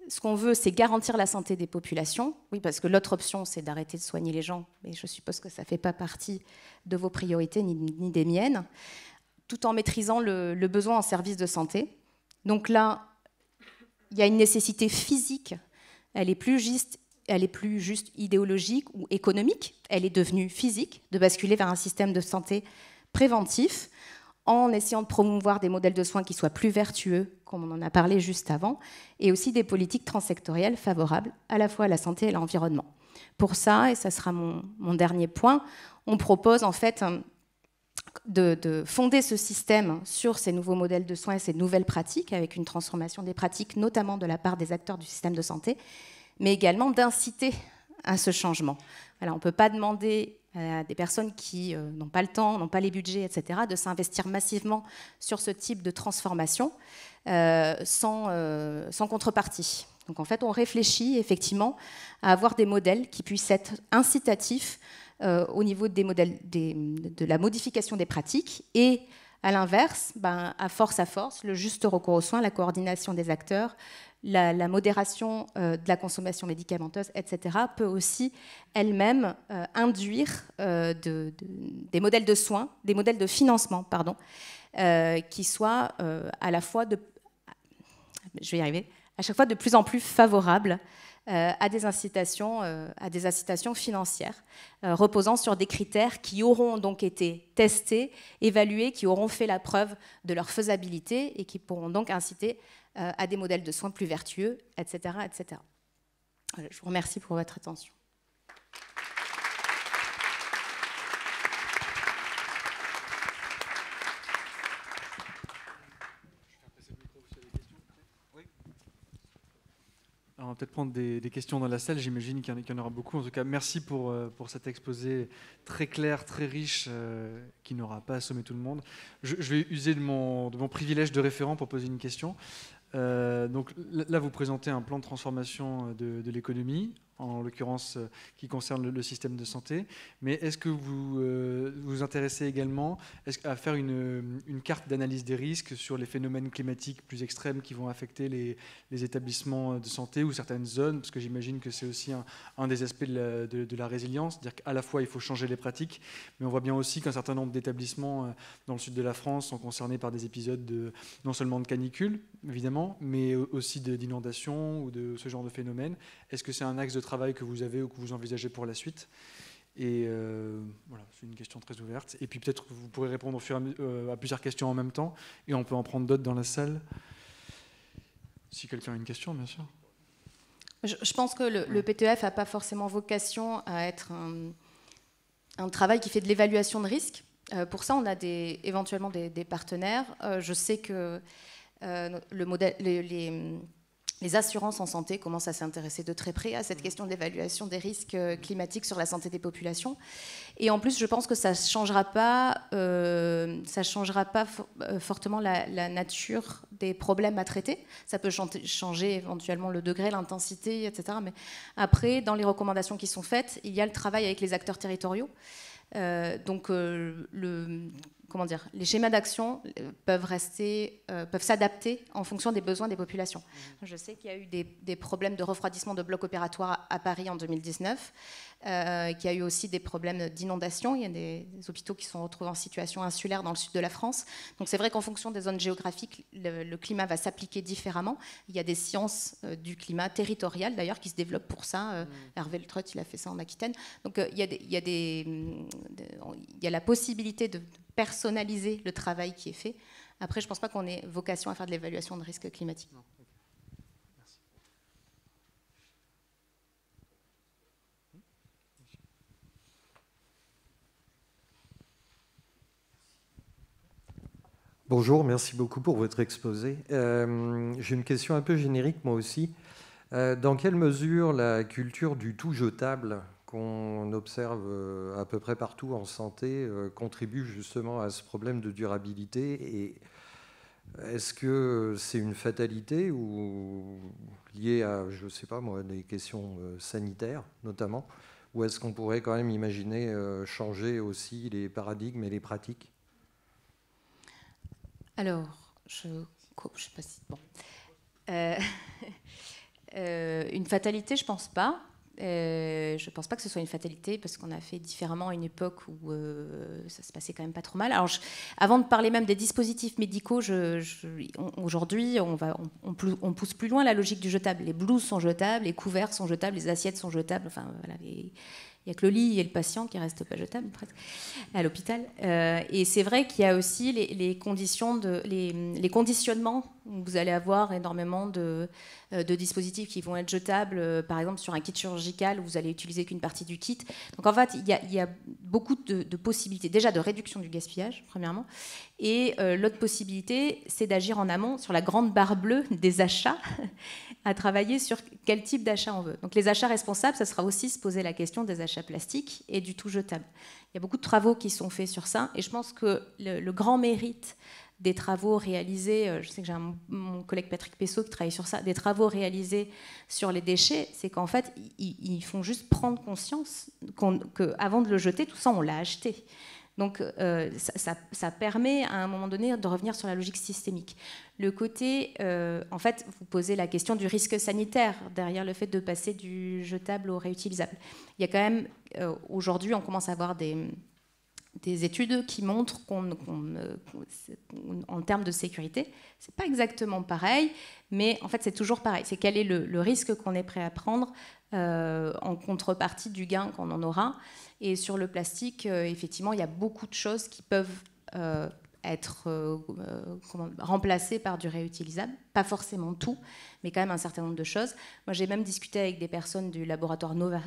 Ce qu'on veut, c'est garantir la santé des populations. Oui, parce que l'autre option, c'est d'arrêter de soigner les gens. Mais je suppose que ça ne fait pas partie de vos priorités ni, des miennes, tout en maîtrisant le, besoin en service de santé. Donc là, il y a une nécessité physique. Elle est plus juste, elle est plus juste idéologique ou économique. Elle est devenue physique de basculer vers un système de santé préventif en essayant de promouvoir des modèles de soins qui soient plus vertueux, comme on en a parlé juste avant, et aussi des politiques transsectorielles favorables à la fois à la santé et à l'environnement. Pour ça, et ça sera mon, dernier point, on propose en fait de, fonder ce système sur ces nouveaux modèles de soins et ces nouvelles pratiques, avec une transformation des pratiques, notamment de la part des acteurs du système de santé, mais également d'inciter à ce changement. on ne peut pas demander à des personnes qui euh, n'ont pas le temps, n'ont pas les budgets, etc., de s'investir massivement sur ce type de transformation euh, sans, euh, sans, contrepartie. Donc en fait, on réfléchit effectivement à avoir des modèles qui puissent être incitatifs au niveau de la modification des pratiques et à l'inverse, ben, à force à force, le juste recours aux soins, la coordination des acteurs, la, modération euh, de la consommation médicamenteuse, etc., peut aussi elle-même euh, induire euh, des modèles de soins, des modèles de financement, pardon, qui soient à la fois de, je vais y arriver, à chaque fois de plus en plus favorables à des incitations, à des incitations financières, reposant sur des critères qui auront donc été testés, évalués, qui auront fait la preuve de leur faisabilité et qui pourront donc inciter euh, à des modèles de soins plus vertueux, etc. etc. je vous remercie pour votre attention. on va peut-être prendre des, questions dans la salle, j'imagine qu'il y, en aura beaucoup. En tout cas, merci pour, euh, pour cet exposé très clair, très riche, euh, qui n'aura pas assommé tout le monde. Je, je vais user de mon, de mon, privilège de référent pour poser une question. Euh, donc là, vous présentez un plan de transformation euh, de l'économie en l'occurrence euh, qui concerne le, système de santé. Mais est-ce que vous euh, vous intéressez également à faire une, carte d'analyse des risques sur les phénomènes climatiques plus extrêmes qui vont affecter les, établissements de santé ou certaines zones Parce que j'imagine que c'est aussi un, des aspects de la, résilience, c'est-à-dire qu'à la fois il faut changer les pratiques, mais on voit bien aussi qu'un certain nombre d'établissements euh, dans le sud de la France sont concernés par des épisodes de, non seulement de canicule, évidemment, mais aussi d'inondations ou de ce genre de phénomènes. Est-ce que c'est un axe de travail que vous avez ou que vous envisagez pour la suite. Et euh, voilà, c'est une question très ouverte. Et puis peut-être que vous pourrez répondre au euh, à, plusieurs questions en même temps, et on peut en prendre d'autres dans la salle. Si quelqu'un a une question, bien sûr. Je, pense que le, PTF e a pas forcément vocation à être un, travail qui fait de l'évaluation de risque. Euh, pour ça, on a des, éventuellement des, partenaires. je sais que le modèle, les les assurances en santé commencent à s'intéresser de très près à cette mm. question de l'évaluation des risques euh, climatiques sur la santé des populations. Et en plus, je pense que ça ne changera pas, euh, ça changera pas euh, fortement la, nature des problèmes à traiter. Ça peut changer éventuellement le degré, l'intensité, etc. Mais après, dans les recommandations qui sont faites, il y a le travail avec les acteurs territoriaux. donc, le comment dire, les schémas d'action euh, peuvent rester, euh, peuvent s'adapter en fonction des besoins des populations. Mmh. Je sais qu'il y a eu des, problèmes de refroidissement de blocs opératoires à, Paris en 2019, euh, qu'il y a eu aussi des problèmes d'inondation. Il y a des, hôpitaux qui sont retrouvés en situation insulaire dans le sud de la France. Donc c'est vrai qu'en fonction des zones géographiques, le, climat va s'appliquer différemment. Il y a des sciences euh, du climat territorial d'ailleurs qui se développent pour ça. Mmh. Hervé Le il a fait ça en Aquitaine. Donc il y a, il, y mm, la possibilité de personnaliser le travail qui est fait. Après, je ne pense pas qu'on ait vocation à faire de l'évaluation de risque climatique. Bonjour, merci beaucoup pour votre exposé. Euh, j'ai une question un peu générique moi aussi. Euh, dans quelle mesure la culture du tout jetable qu'on observe euh, à peu près partout en santé euh, contribue justement à ce problème de durabilité et est-ce que c'est une fatalité ou liée à, je sais pas moi, des questions euh, sanitaires notamment Ou est-ce qu'on pourrait quand même imaginer changer aussi les paradigmes et les pratiques Alors, je ne sais pas si... Bon. une fatalité, je ne pense pas. Euh, je ne pense pas que ce soit une fatalité parce qu'on a fait différemment à une époque où euh, ça se passait quand même pas trop mal. Alors, avant de parler même des dispositifs médicaux, aujourd'hui, on, on, pousse plus loin la logique du jetable. Les blouses sont jetables, les couverts sont jetables, les assiettes sont jetables. Enfin, voilà, n'y a que le lit et le patient qui restent pas jetables presque, à l'hôpital. Euh, et c'est vrai qu'il y a aussi les, conditions de, les, conditionnements. Vous allez avoir énormément de, euh, dispositifs qui vont être jetables. Euh, par exemple, sur un kit chirurgical, vous allez utiliser qu'une partie du kit. Donc en fait, il y a, beaucoup de, possibilités. Déjà de réduction du gaspillage, premièrement. Et l'autre possibilité, c'est d'agir en amont sur la grande barre bleue des achats à travailler sur quel type d'achat on veut. Donc les achats responsables, ça sera aussi se poser la question des achats plastiques et du tout jetable. Il y a beaucoup de travaux qui sont faits sur ça et je pense que le, grand mérite des travaux réalisés, euh, je sais que j'ai mon collègue Patrick Pesso qui travaille sur ça, des travaux réalisés sur les déchets, c'est qu'en fait, ils, font juste prendre conscience qu'avant de le jeter, tout ça, on l'a acheté. Donc euh, ça, permet à un moment donné de revenir sur la logique systémique. Le côté, euh, en fait, vous posez la question du risque sanitaire derrière le fait de passer du jetable au réutilisable. Il y a quand même, euh, aujourd'hui, on commence à avoir des, des études qui montrent qu'en en termes de sécurité, c'est pas exactement pareil, mais en fait c'est toujours pareil. C'est quel est le, risque qu'on est prêt à prendre euh, en contrepartie du gain qu'on en aura. Et sur le plastique, euh, effectivement, il y a beaucoup de choses qui peuvent euh, être remplacées par du réutilisable. Pas forcément tout, mais quand même un certain nombre de choses. Moi, j'ai même discuté avec des personnes du laboratoire Nova.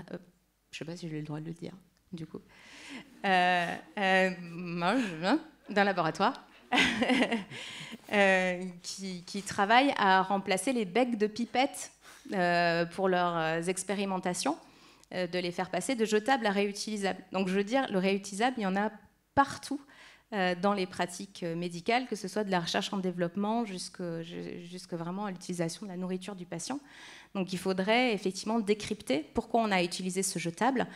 je sais pas si j'ai le droit de le dire, du coup. Euh, euh, hein, d'un laboratoire, euh, qui, travaille à remplacer les becs de pipettes pour leurs expérimentations, de les faire passer de jetables à réutilisables. Donc je veux dire, le réutilisable, il y en a partout dans les pratiques médicales, que ce soit de la recherche en développement jusqu'à jusque vraiment à l'utilisation de la nourriture du patient. Donc il faudrait effectivement décrypter pourquoi on a utilisé ce jetable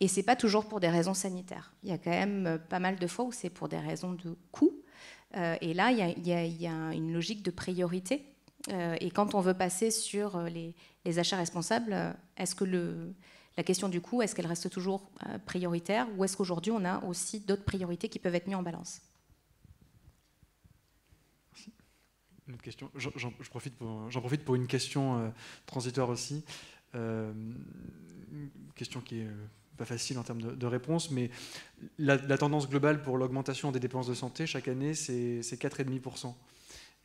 et ce n'est pas toujours pour des raisons sanitaires. Il y a quand même euh, pas mal de fois où c'est pour des raisons de coût. Euh, et là, il y, a, une logique de priorité. Euh, et quand on veut passer sur les, achats responsables, est-ce que la question du coût, est-ce qu'elle reste toujours prioritaire ou est-ce qu'aujourd'hui on a aussi d'autres priorités qui peuvent être mises en balance Une autre question. J'en profite, pour une question transitoire aussi. une question qui est pas facile en termes de, réponse, mais la, la, tendance globale pour l'augmentation des dépenses de santé chaque année, c'est 4,5%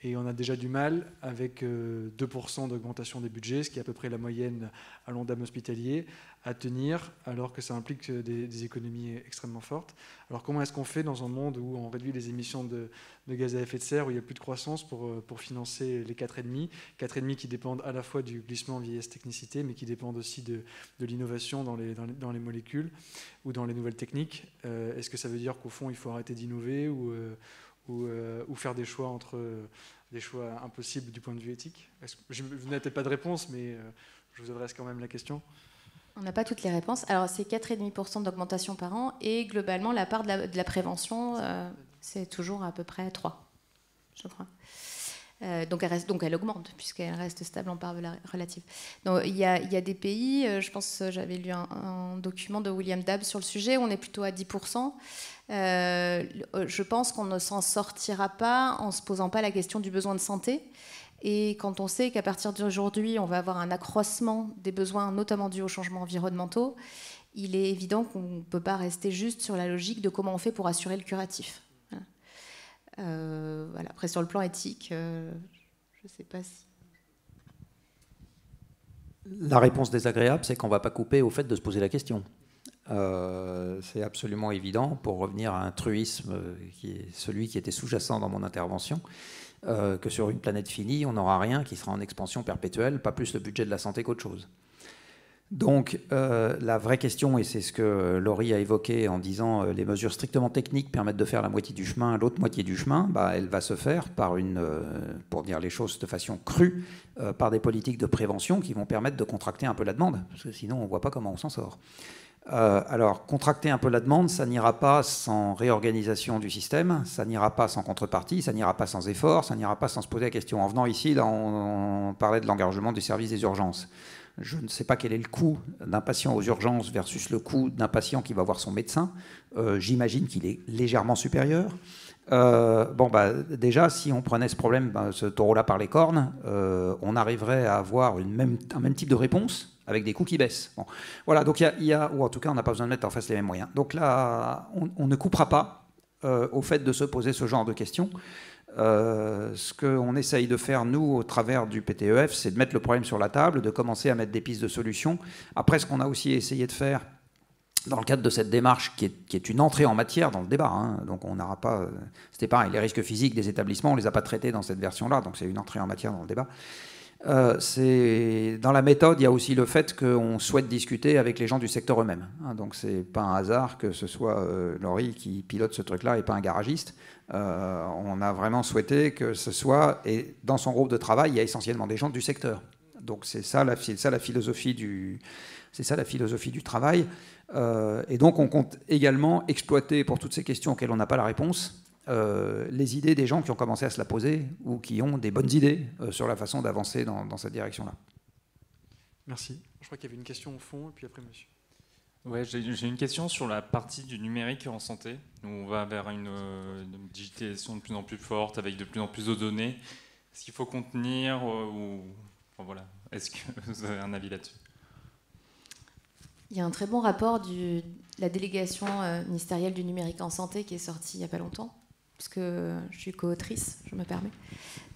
et on a déjà du mal avec 2% euh, d'augmentation des budgets, ce qui est à peu près la moyenne à l'ondame hospitalier, à tenir, alors que ça implique euh, des, économies extrêmement fortes. Alors comment est-ce qu'on fait dans un monde où on réduit les émissions de, gaz à effet de serre, où il n'y a plus de croissance pour, euh, pour financer les 4,5 4,5 qui dépendent à la fois du glissement vieillesse technicité, mais qui dépendent aussi de, de l'innovation dans les, dans les, molécules ou dans les nouvelles techniques. est-ce que ça veut dire qu'au fond, il faut arrêter d'innover ou, ou, ou, faire des choix entre des choix impossibles du point de vue éthique Vous n'avez pas de réponse, mais euh, je vous adresse quand même la question. On n'a pas toutes les réponses. Alors, c'est 4,5% d'augmentation par an, et globalement, la part de la, prévention, euh, c'est toujours à peu près 3, je crois. Euh, donc, elle augmente puisqu'elle reste stable en part relative. il y, a, des pays, euh, je pense euh, j'avais lu un, document de William Dabb sur le sujet, on est plutôt à 10%. je pense qu'on ne s'en sortira pas en se posant pas la question du besoin de santé. Et quand on sait qu'à partir d'aujourd'hui, on va avoir un accroissement des besoins, notamment dû aux changements environnementaux, il est évident qu'on ne peut pas rester juste sur la logique de comment on fait pour assurer le curatif. Euh, voilà. Après, sur le plan éthique, euh, je ne sais pas si. La réponse désagréable, c'est qu'on ne va pas couper au fait de se poser la question. Euh, c'est absolument évident, pour revenir à un truisme qui est celui qui était sous-jacent dans mon intervention, que sur une planète finie, on n'aura rien qui sera en expansion perpétuelle, pas plus le budget de la santé qu'autre chose. Donc euh, la vraie question, et c'est ce que Laurie a évoqué en disant euh, les mesures strictement techniques permettent de faire la moitié du chemin, l'autre moitié du chemin, bah, elle va se faire par une, euh, pour dire les choses de façon crue, par des politiques de prévention qui vont permettre de contracter un peu la demande, parce que sinon on ne voit pas comment on s'en sort. alors contracter un peu la demande, ça n'ira pas sans réorganisation du système, ça n'ira pas sans contrepartie, ça n'ira pas sans effort, ça n'ira pas sans se poser la question. En venant ici, là, on, on parlait de l'engagement du service des urgences je ne sais pas quel est le coût d'un patient aux urgences versus le coût d'un patient qui va voir son médecin. Euh, j'imagine qu'il est légèrement supérieur. Euh, bon, bah, déjà, si on prenait ce problème, bah, ce taureau-là par les cornes, euh, on arriverait à avoir un même type de réponse avec des coûts qui baissent. Voilà, donc il y ou en tout cas, on n'a pas besoin de mettre en face les mêmes moyens. Donc là, on ne coupera pas au fait de se poser ce genre de questions. Euh, ce qu'on essaye de faire, nous, au travers du PTEF, c'est de mettre le problème sur la table, de commencer à mettre des pistes de solutions. Après, ce qu'on a aussi essayé de faire dans le cadre de cette démarche qui est, une entrée en matière dans le débat, hein, donc on n'aura pas, euh, c'était pareil, les risques physiques des établissements, on ne les a pas traités dans cette version-là, donc c'est une entrée en matière dans le débat. Euh, c'est dans la méthode, il y a aussi le fait qu'on souhaite discuter avec les gens du secteur eux-mêmes. Hein, donc c'est pas un hasard que ce soit Laurie qui pilote ce truc-là et pas un garagiste. Euh, on a vraiment souhaité que ce soit, et dans son groupe de travail, il y a essentiellement des gens du secteur. Donc c'est ça, la, philosophie du, c'est ça la philosophie du travail. Euh, et donc on compte également exploiter pour toutes ces questions auxquelles on n'a pas la réponse. Euh, les idées des gens qui ont commencé à se la poser ou qui ont des bonnes idées sur la façon d'avancer dans, dans cette direction-là. Merci. Je crois qu'il y avait une question au fond, et puis après, monsieur. Ouais, j'ai une question sur la partie du numérique en santé. on va vers euh, une, digitalisation de plus en plus forte, avec de plus en plus de données. Est-ce qu'il faut contenir euh, ou voilà Est-ce que vous avez un avis là-dessus Il y a un très bon rapport de la délégation euh, ministérielle du numérique en santé qui est sorti il n'y a pas longtemps, puisque je suis co-autrice, je me permets.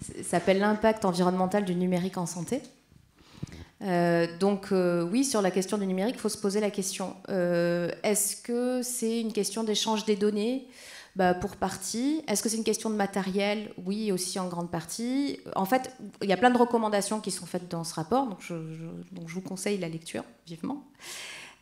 Ça s'appelle l'impact environnemental du numérique en santé. Euh, donc euh, oui, sur la question du numérique, il faut se poser la question. Euh, est-ce que c'est une question d'échange des données bah, Pour partie. Est-ce que c'est une question de matériel Oui, aussi en grande partie. En fait, il y a plein de recommandations qui sont faites dans ce rapport, donc je, je, donc je vous conseille la lecture vivement.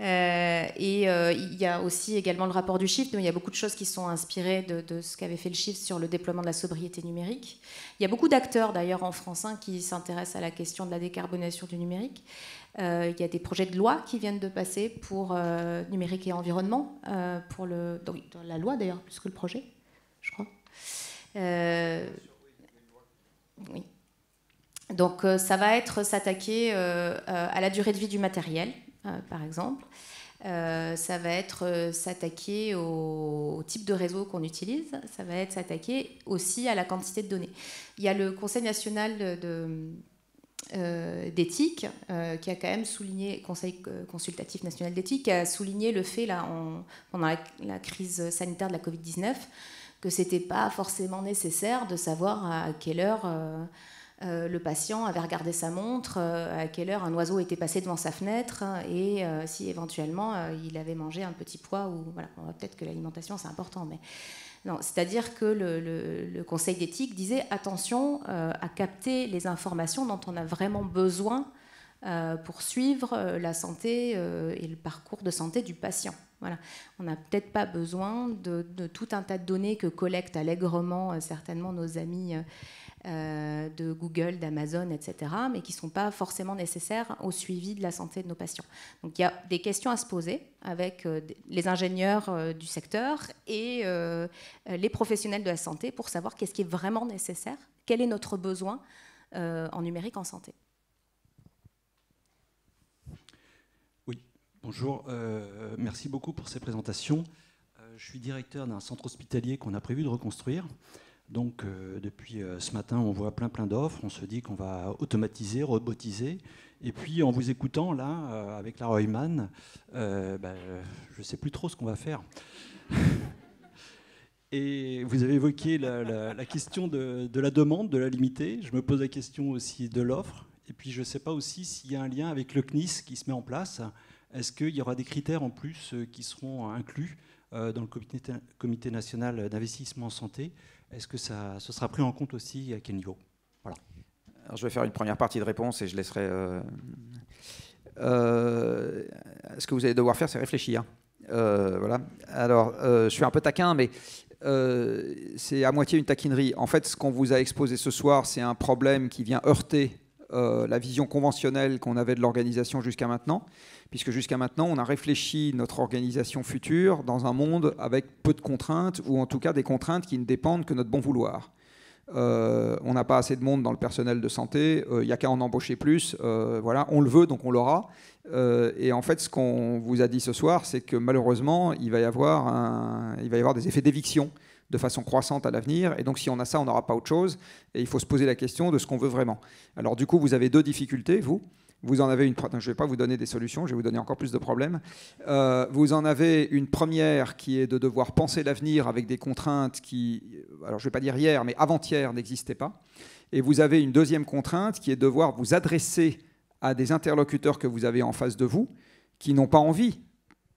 Euh, et euh, il y a aussi également le rapport du Shift. il y a beaucoup de choses qui sont inspirées de, ce qu'avait fait le Shift sur le déploiement de la sobriété numérique. Il y a beaucoup d'acteurs d'ailleurs en France 1 hein, qui s'intéressent à la question de la décarbonation du numérique. Euh, il y a des projets de loi qui viennent de passer pour numérique et environnement, pour le, la loi d'ailleurs plus que le projet, je crois. oui. Donc ça va être s'attaquer à la durée de vie du matériel, euh, par exemple, euh, ça va être euh, s'attaquer au, type de réseau qu'on utilise, ça va être s'attaquer aussi à la quantité de données. Il y a le Conseil national d'éthique qui a quand même souligné, Conseil consultatif national d'éthique, a souligné le fait, là, pendant la, crise sanitaire de la Covid-19, que c'était pas forcément nécessaire de savoir à quelle heure euh, le patient avait regardé sa montre, euh, à quelle heure un oiseau était passé devant sa fenêtre, hein, et euh, si éventuellement il avait mangé un petit pois ou peut-être que l'alimentation c'est important, mais non, c'est-à-dire que le, Conseil d'éthique disait attention à capter les informations dont on a vraiment besoin pour suivre la santé et le parcours de santé du patient. On n'a peut-être pas besoin de, de, tout un tas de données que collectent allègrement certainement nos amis euh, de Google, d'Amazon, etc., mais qui ne sont pas forcément nécessaires au suivi de la santé de nos patients. Donc il y a des questions à se poser avec euh, les ingénieurs euh, du secteur et les professionnels de la santé pour savoir qu'est-ce qui est vraiment nécessaire, quel est notre besoin en numérique en santé. Oui, bonjour, merci beaucoup pour ces présentations. je suis directeur d'un centre hospitalier qu'on a prévu de reconstruire. Donc euh, depuis euh, ce matin, on voit plein plein d'offres, on se dit qu'on va automatiser, robotiser. Et puis en vous écoutant là, euh, avec la Royman, ben, je ne sais plus trop ce qu'on va faire. Et vous avez évoqué la, question de, la demande, de la limiter. Je me pose la question aussi de l'offre. Et puis je ne sais pas aussi s'il y a un lien avec le CNIS qui se met en place. Est-ce qu'il y aura des critères en plus qui seront inclus dans le comité national d'investissement en santé est-ce que ça, ce sera pris en compte aussi à quel niveau voilà. Alors, je vais faire une première partie de réponse et je laisserai. Euh, euh, ce que vous allez devoir faire, c'est réfléchir. Euh, voilà. Alors, je suis un peu taquin, mais c'est à moitié une taquinerie. En fait, ce qu'on vous a exposé ce soir, c'est un problème qui vient heurter la vision conventionnelle qu'on avait de l'organisation jusqu'à maintenant puisque jusqu'à maintenant, on a réfléchi notre organisation future dans un monde avec peu de contraintes, ou en tout cas des contraintes qui ne dépendent que de notre bon vouloir. Euh, on n'a pas assez de monde dans le personnel de santé, il euh, n'y a qu'à en embaucher plus, euh, voilà, on le veut, donc on l'aura. et en fait, ce qu'on vous a dit ce soir, c'est que malheureusement, il va y avoir, il va y avoir des effets d'éviction de façon croissante à l'avenir. Et donc, si on a ça, on n'aura pas autre chose. Et il faut se poser la question de ce qu'on veut vraiment. Alors, du coup, vous avez deux difficultés, vous. Vous en avez une. je ne vais pas vous donner des solutions, je vais vous donner encore plus de problèmes. Euh, vous en avez une première qui est de devoir penser l'avenir avec des contraintes qui, alors je ne vais pas dire hier, mais avant-hier n'existaient pas. Et vous avez une deuxième contrainte qui est de devoir vous adresser à des interlocuteurs que vous avez en face de vous qui n'ont pas envie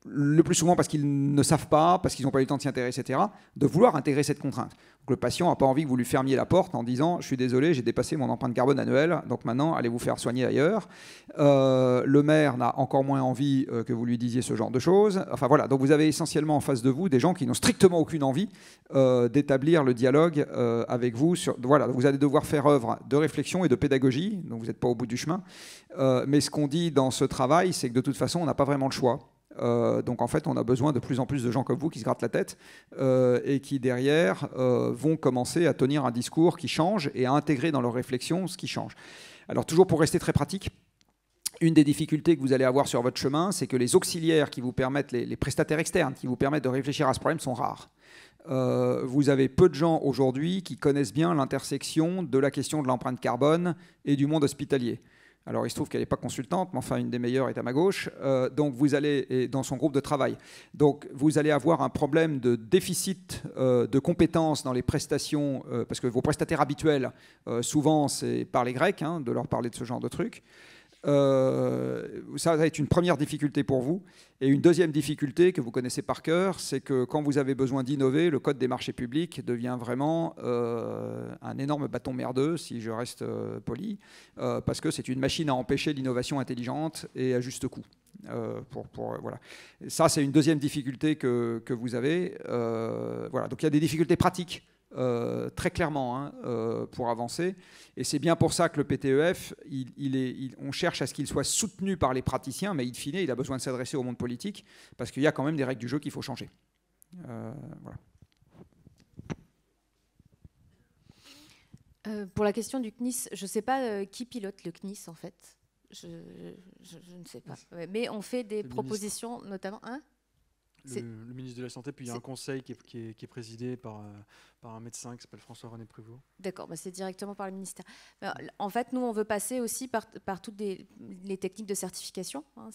le plus souvent parce qu'ils ne savent pas, parce qu'ils n'ont pas eu le temps de s'y intéresser, etc., de vouloir intégrer cette contrainte. le patient n'a pas envie que vous lui fermiez la porte en disant Je suis désolé, j'ai dépassé mon empreinte carbone annuelle, donc maintenant allez vous faire soigner ailleurs. Euh, le maire n'a encore moins envie euh, que vous lui disiez ce genre de choses. Enfin voilà, donc vous avez essentiellement en face de vous des gens qui n'ont strictement aucune envie euh, d'établir le dialogue avec vous. voilà, vous allez devoir faire œuvre de réflexion et de pédagogie, donc vous n'êtes pas au bout du chemin. mais ce qu'on dit dans ce travail, c'est que de toute façon, on n'a pas vraiment le choix euh, donc en fait, on a besoin de plus en plus de gens comme vous qui se grattent la tête euh, et qui derrière euh, vont commencer à tenir un discours qui change et à intégrer dans leur réflexion ce qui change. Alors toujours pour rester très pratique, une des difficultés que vous allez avoir sur votre chemin, c'est que les auxiliaires qui vous permettent, les, prestataires externes qui vous permettent de réfléchir à ce problème sont rares. vous avez peu de gens aujourd'hui qui connaissent bien l'intersection de la question de l'empreinte carbone et du monde hospitalier. Alors il se trouve qu'elle n'est pas consultante, mais enfin une des meilleures est à ma gauche. Euh, donc vous allez et dans son groupe de travail. Donc vous allez avoir un problème de déficit euh, de compétences dans les prestations, euh, parce que vos prestataires habituels, souvent c'est par les Grecs, hein, de leur parler de ce genre de trucs. Euh, ça va être une première difficulté pour vous. Et une deuxième difficulté que vous connaissez par cœur, c'est que quand vous avez besoin d'innover, le code des marchés publics devient vraiment euh, un énorme bâton merdeux, si je reste euh, poli, parce que c'est une machine à empêcher l'innovation intelligente et à juste coût. Pour, pour, voilà. Ça, c'est une deuxième difficulté que, que vous avez. voilà. Donc il y a des difficultés pratiques euh, très clairement hein, euh, pour avancer. Et c'est bien pour ça que le PTEF, il, est, on cherche à ce qu'il soit soutenu par les praticiens, mais in fine, il a besoin de s'adresser au monde politique, parce qu'il y a quand même des règles du jeu qu'il faut changer. Euh, pour la question du CNIS, je ne sais pas qui pilote le CNIS en fait. Je, ne sais pas. mais on fait des propositions, notamment. Hein le, ministre de la Santé, puis il y a un conseil qui est, présidé euh, par, un médecin qui s'appelle François-René Prévost. D'accord, bah, c'est directement par le ministère. Euh, en fait, nous, on veut passer aussi par, toutes les techniques de certification. Hein,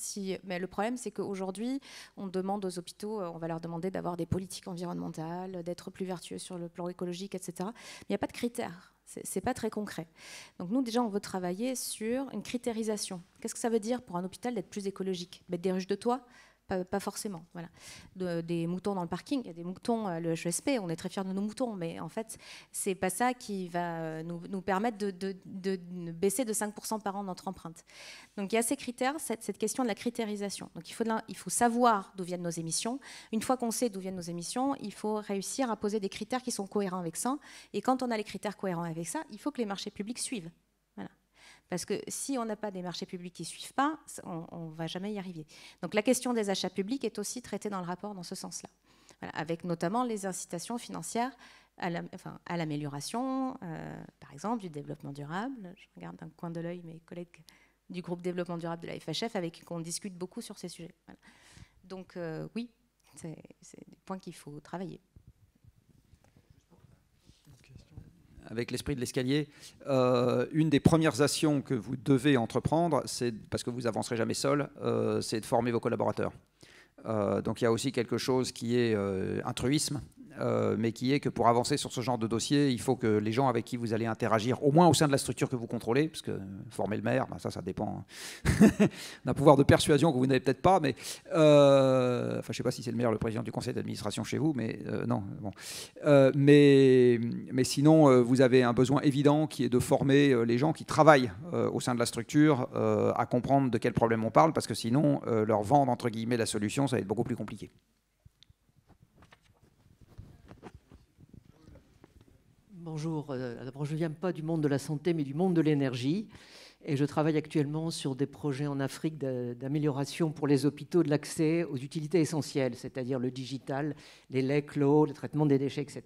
mais le problème, c'est qu'aujourd'hui, on demande aux hôpitaux, euh, on va leur demander d'avoir des politiques environnementales, d'être plus vertueux sur le plan écologique, etc. il n'y a pas de critères. C'est pas très concret. Donc nous déjà on veut travailler sur une critérisation. Qu'est-ce que ça veut dire pour un hôpital d'être plus écologique Mettre des ruches de toit, pas, forcément. Voilà. des moutons dans le parking, il y a des moutons, euh, le HESP, on est très fiers de nos moutons, mais en fait, c'est pas ça qui va euh, nous, permettre de, baisser de 5% par an notre empreinte. Donc il y a ces critères, cette, question de la critérisation. Donc il faut, il faut savoir d'où viennent nos émissions. Une fois qu'on sait d'où viennent nos émissions, il faut réussir à poser des critères qui sont cohérents avec ça. Et quand on a les critères cohérents avec ça, il faut que les marchés publics suivent. Parce que si on n'a pas des marchés publics qui ne suivent pas, on ne va jamais y arriver. Donc la question des achats publics est aussi traitée dans le rapport dans ce sens-là, avec notamment les incitations financières à l'amélioration, euh, par exemple, du développement durable. Je regarde d'un coin de l'œil mes collègues du groupe développement durable de la FHF avec qui on discute beaucoup sur ces sujets. Donc euh, oui, c'est des points qu'il faut travailler. avec l'esprit de l'escalier, euh, une des premières actions que vous devez entreprendre, c'est parce que vous avancerez jamais seul, euh, c'est de former vos collaborateurs. Euh, donc il y a aussi quelque chose qui est un truisme, euh, mais qui est que pour avancer sur ce genre de dossier, il faut que les gens avec qui vous allez interagir, au moins au sein de la structure que vous contrôlez, parce que euh, former le maire, bah, ça, ça dépend hein. d'un pouvoir de persuasion que vous n'avez peut-être pas, mais euh, enfin, je sais pas si c'est le maire, le président du conseil d'administration chez vous, mais euh, non, bon. mais, mais sinon, vous avez un besoin évident qui est de former les gens qui travaillent au sein de la structure à comprendre de quel problème on parle, parce que sinon, leur vendre entre guillemets la solution, ça va être beaucoup plus compliqué. Bonjour. Euh, je ne viens pas du monde de la santé, mais du monde de l'énergie. Et je travaille actuellement sur des projets en Afrique d'amélioration pour les hôpitaux de l'accès aux utilités essentielles, c'est-à-dire le digital, les laits clos, le traitement des déchets, etc.,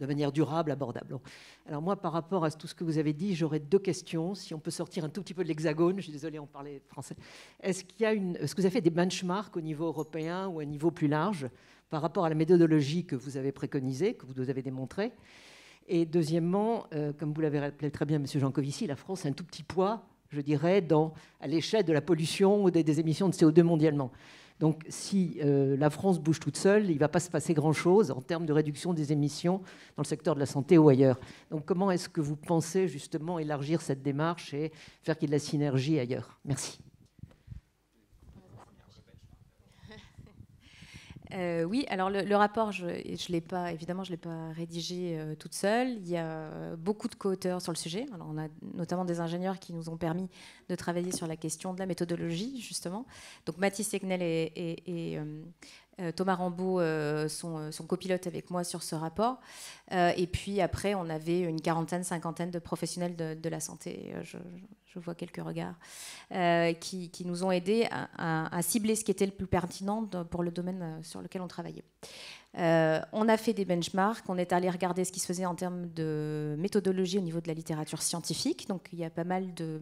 de manière durable, abordable. Alors moi, par rapport à tout ce que vous avez dit, j'aurais deux questions. Si on peut sortir un tout petit peu de l'hexagone, je suis désolée, on parlait français. Est-ce qu'il est-ce que vous avez fait des benchmarks au niveau européen ou à un niveau plus large par rapport à la méthodologie que vous avez préconisée, que vous avez démontrée et deuxièmement, euh, comme vous l'avez rappelé très bien, M. Jancovici, la France a un tout petit poids, je dirais, dans, à l'échelle de la pollution ou des, émissions de CO2 mondialement. Donc si euh, la France bouge toute seule, il ne va pas se passer grand-chose en termes de réduction des émissions dans le secteur de la santé ou ailleurs. Donc comment est-ce que vous pensez justement élargir cette démarche et faire qu'il y ait de la synergie ailleurs Merci. Euh, oui, alors le, rapport, je, l'ai pas, évidemment, je ne l'ai pas rédigé euh, toute seule. Il y a euh, beaucoup de co-auteurs sur le sujet. on a notamment des ingénieurs qui nous ont permis de travailler sur la question de la méthodologie, justement. Donc Mathis Segnel et, euh, Thomas Rambaud, euh, euh, son, copilote avec moi sur ce rapport. et puis après, on avait une quarantaine, cinquantaine de professionnels de, la santé. Je, vois quelques regards qui, nous ont aidés à, cibler ce qui était le plus pertinent pour le domaine sur lequel on travaillait. Euh, on a fait des benchmarks, on est allé regarder ce qui se faisait en termes de méthodologie au niveau de la littérature scientifique. Donc il y a pas mal de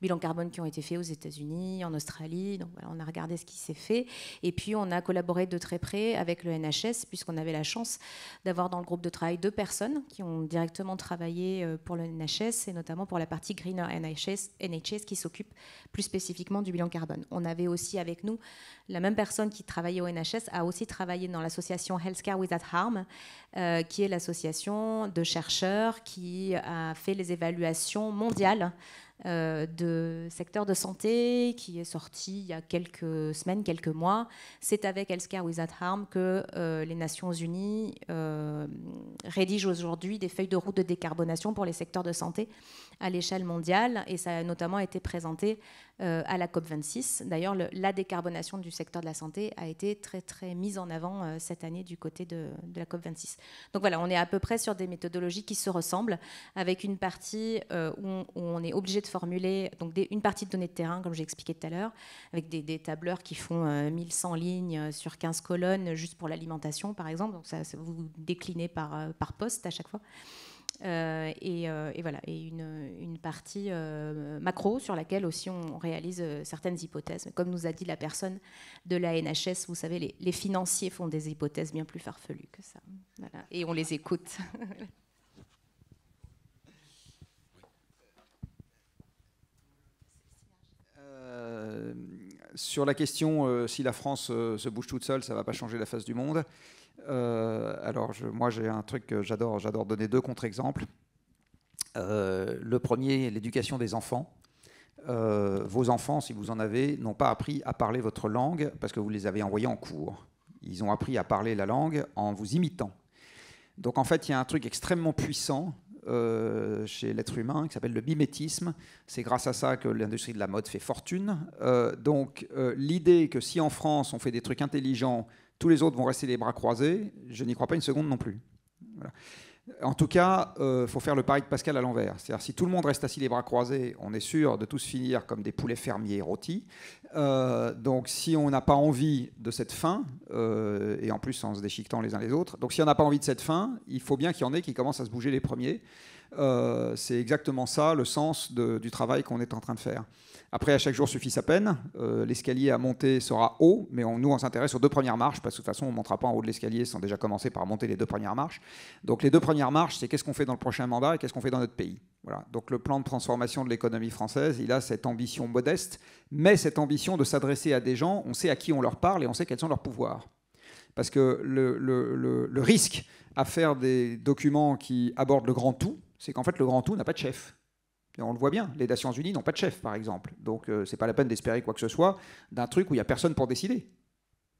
bilans carbone qui ont été faits aux États-Unis, en Australie. Donc voilà, on a regardé ce qui s'est fait. Et puis on a collaboré de très près avec le NHS, puisqu'on avait la chance d'avoir dans le groupe de travail deux personnes qui ont directement travaillé euh, pour le NHS et notamment pour la partie Greener NHS, NHS qui s'occupe plus spécifiquement du bilan carbone. On avait aussi avec nous la même personne qui travaillait au NHS, a aussi travaillé dans l'association Health Healthcare Without Harm, euh, qui est l'association de chercheurs qui a fait les évaluations mondiales euh, de secteur de santé, qui est sortie il y a quelques semaines, quelques mois. C'est avec Healthcare Without Harm que euh, les Nations Unies rédigent aujourd'hui des feuilles de route de décarbonation pour les secteurs de santé à l'échelle mondiale, et ça a notamment été présenté euh, à la COP26. D'ailleurs, la décarbonation du secteur de la santé a été très, très mise en avant euh, cette année du côté de, la COP26. Donc voilà, on est à peu près sur des méthodologies qui se ressemblent, avec une partie euh, où, on, est obligé de formuler donc une partie de données de terrain, comme j'ai expliqué tout à l'heure, avec des, des, tableurs qui font 1100 lignes sur 15 colonnes, juste pour l'alimentation, par exemple. Donc ça, vous déclinez par, par poste à chaque fois. Euh, euh, et, voilà, et une, partie euh, macro sur laquelle aussi on réalise certaines hypothèses. Comme nous a dit la personne de la NHS, vous savez, les, financiers font des hypothèses bien plus farfelues que ça. Et on les écoute. sur la question si la France se bouge toute seule, ça ne va pas changer la face du monde. Euh, alors, moi, j'ai un truc que j'adore. J'adore donner deux contre-exemples. Euh, le premier, l'éducation des enfants. Euh, vos enfants, si vous en avez, n'ont pas appris à parler votre langue parce que vous les avez envoyés en cours. Ils ont appris à parler la langue en vous imitant. Donc, en fait, il y a un truc extrêmement puissant chez l'être humain qui s'appelle le bimétisme, C'est grâce à ça que l'industrie de la mode fait fortune. donc l'idée que si en France on fait des trucs intelligents tous les autres vont rester les bras croisés. Je n'y crois pas une seconde non plus. En tout cas, il euh, faut faire le pari de Pascal à l'envers. C'est-à-dire, si tout le monde reste assis les bras croisés, on est sûr de tous finir comme des poulets fermiers rôtis. Euh, donc, si on n'a pas envie de cette fin, euh, et en plus en se déchiquetant les uns les autres, donc si on n'a pas envie de cette fin, il faut bien qu'il y en ait qui commencent à se bouger les premiers. C'est exactement ça le sens du travail qu'on est en train de faire. Après, à chaque jour suffit sa peine. Euh, l'escalier à monter sera haut, mais nous, on s'intéresse aux deux premières marches, parce que de toute façon, on ne montera pas en haut de l'escalier sans déjà commencer par monter les deux premières marches. Donc les deux premières marches, c'est qu'est-ce qu'on fait dans le prochain mandat et qu'est-ce qu'on fait dans notre pays. Voilà. Donc le plan de transformation de l'économie française, il a cette ambition modeste, mais cette ambition de s'adresser à des gens, on sait à qui on leur parle et on sait quels sont leurs pouvoirs. Parce que le risque à faire des documents qui abordent le grand tout, c'est qu'en fait, le grand tout n'a pas de chef. On le voit bien, les Nations Unies n'ont pas de chef, par exemple. Donc, ce euh, c'est pas la peine d'espérer quoi que ce soit d'un truc où il n'y a personne pour décider.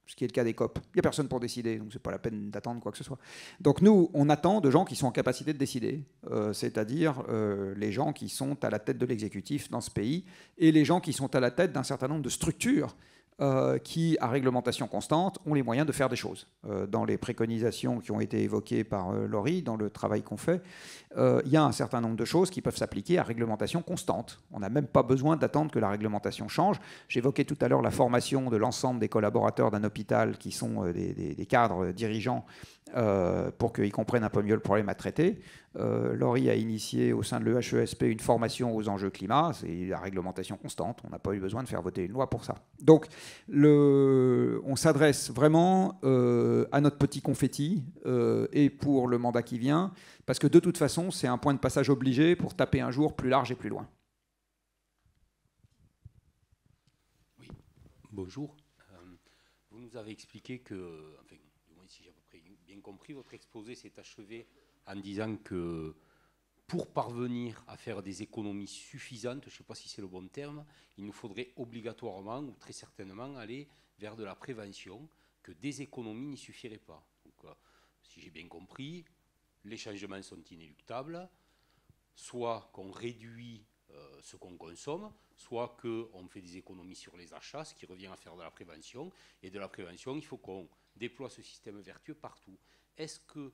Ce qui est le cas des COP. Il n'y a personne pour décider, donc c'est pas la peine d'attendre quoi que ce soit. Donc, nous, on attend de gens qui sont en capacité de décider, euh, c'est-à-dire euh, les gens qui sont à la tête de l'exécutif dans ce pays et les gens qui sont à la tête d'un certain nombre de structures euh, qui, à réglementation constante, ont les moyens de faire des choses. Euh, dans les préconisations qui ont été évoquées par lori euh, Laurie, dans le travail qu'on fait, il y a un certain nombre de choses qui peuvent s'appliquer à réglementation constante. On n'a même pas besoin d'attendre que la réglementation change. J'évoquais tout à l'heure la formation de l'ensemble des collaborateurs d'un hôpital qui sont des cadres dirigeants euh, pour qu'ils comprennent un peu mieux le problème à traiter. Euh, Laurie a initié au sein de l'EHESP une formation aux enjeux climat, c'est la réglementation constante, on n'a pas eu besoin de faire voter une loi pour ça. Donc on s'adresse vraiment euh, à notre petit confetti euh, et pour le mandat qui vient, parce que de toute façon c'est un point de passage obligé pour taper un jour plus large et plus loin. Oui, bonjour. Vous nous avez expliqué que compris, votre exposé s'est achevé en disant que pour parvenir à faire des économies suffisantes, je ne sais pas si c'est le bon terme, il nous faudrait obligatoirement ou très certainement aller vers de la prévention, que des économies n'y suffiraient pas. Donc, euh, si j'ai bien compris, les changements sont inéluctables, soit qu'on réduit euh, ce qu'on consomme, soit qu'on fait des économies sur les achats, ce qui revient à faire de la prévention, et de la prévention, il faut qu'on déploie ce système vertueux partout. Est-ce que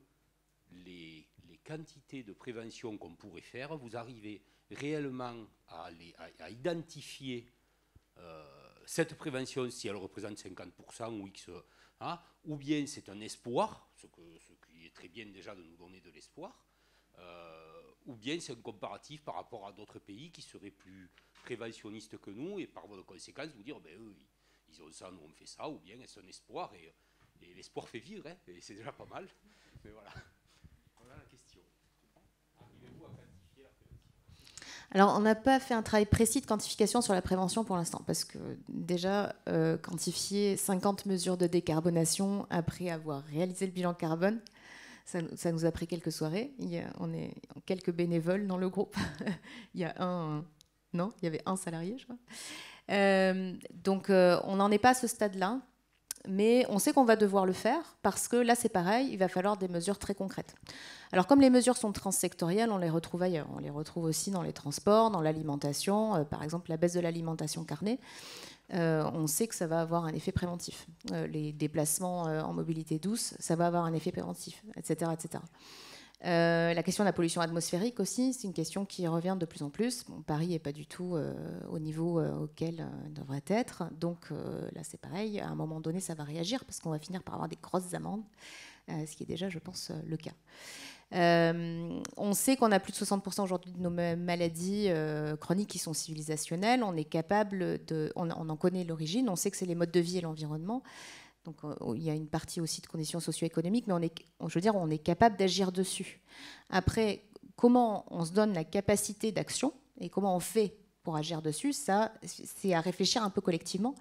les, quantités de prévention qu'on pourrait faire, vous arrivez réellement à, à, identifier euh, cette prévention si elle représente 50% ou X, hein, ou bien c'est un espoir, ce, que, ce, qui est très bien déjà de nous donner de l'espoir, euh, ou bien c'est un comparatif par rapport à d'autres pays qui seraient plus préventionnistes que nous et par voie de conséquence vous dire, ben, eux, ils ont ça, nous on fait ça, ou bien c'est un espoir et l'espoir fait vivre, hein, et c'est déjà pas mal. Mais voilà. Alors, on n'a pas fait un travail précis de quantification sur la prévention pour l'instant, parce que déjà, euh, quantifier 50 mesures de décarbonation après avoir réalisé le bilan carbone, ça, nous a pris quelques soirées. on est quelques bénévoles dans le groupe. il y a un. Non, il y avait un salarié, je crois. Euh, donc, euh, on n'en est pas à ce stade-là mais on sait qu'on va devoir le faire parce que là, c'est pareil, il va falloir des mesures très concrètes. Alors, comme les mesures sont transsectorielles, on les retrouve ailleurs. On les retrouve aussi dans les transports, dans l'alimentation, euh, par exemple la baisse de l'alimentation carnée. Euh, on sait que ça va avoir un effet préventif. Euh, les déplacements en mobilité douce, ça va avoir un effet préventif, etc. etc. Euh, la question de la pollution atmosphérique aussi, c'est une question qui revient de plus en plus. Paris n'est pas du tout euh, au niveau euh, auquel elle devrait être. Donc là, c'est pareil. À un moment donné, ça va réagir parce qu'on va finir par avoir des grosses amendes, ce qui est déjà, je pense, le cas. on sait qu'on a plus de 60% aujourd'hui de nos maladies chroniques qui sont civilisationnelles. On est capable de, on en connaît l'origine. On sait que c'est les modes de vie et l'environnement. Euh, oh, il y a une partie aussi de conditions socio-économiques, mais on est, je veux dire, on est capable d'agir dessus. Après, comment on se donne la capacité d'action et comment on fait pour agir dessus, ça, c'est à réfléchir un peu collectivement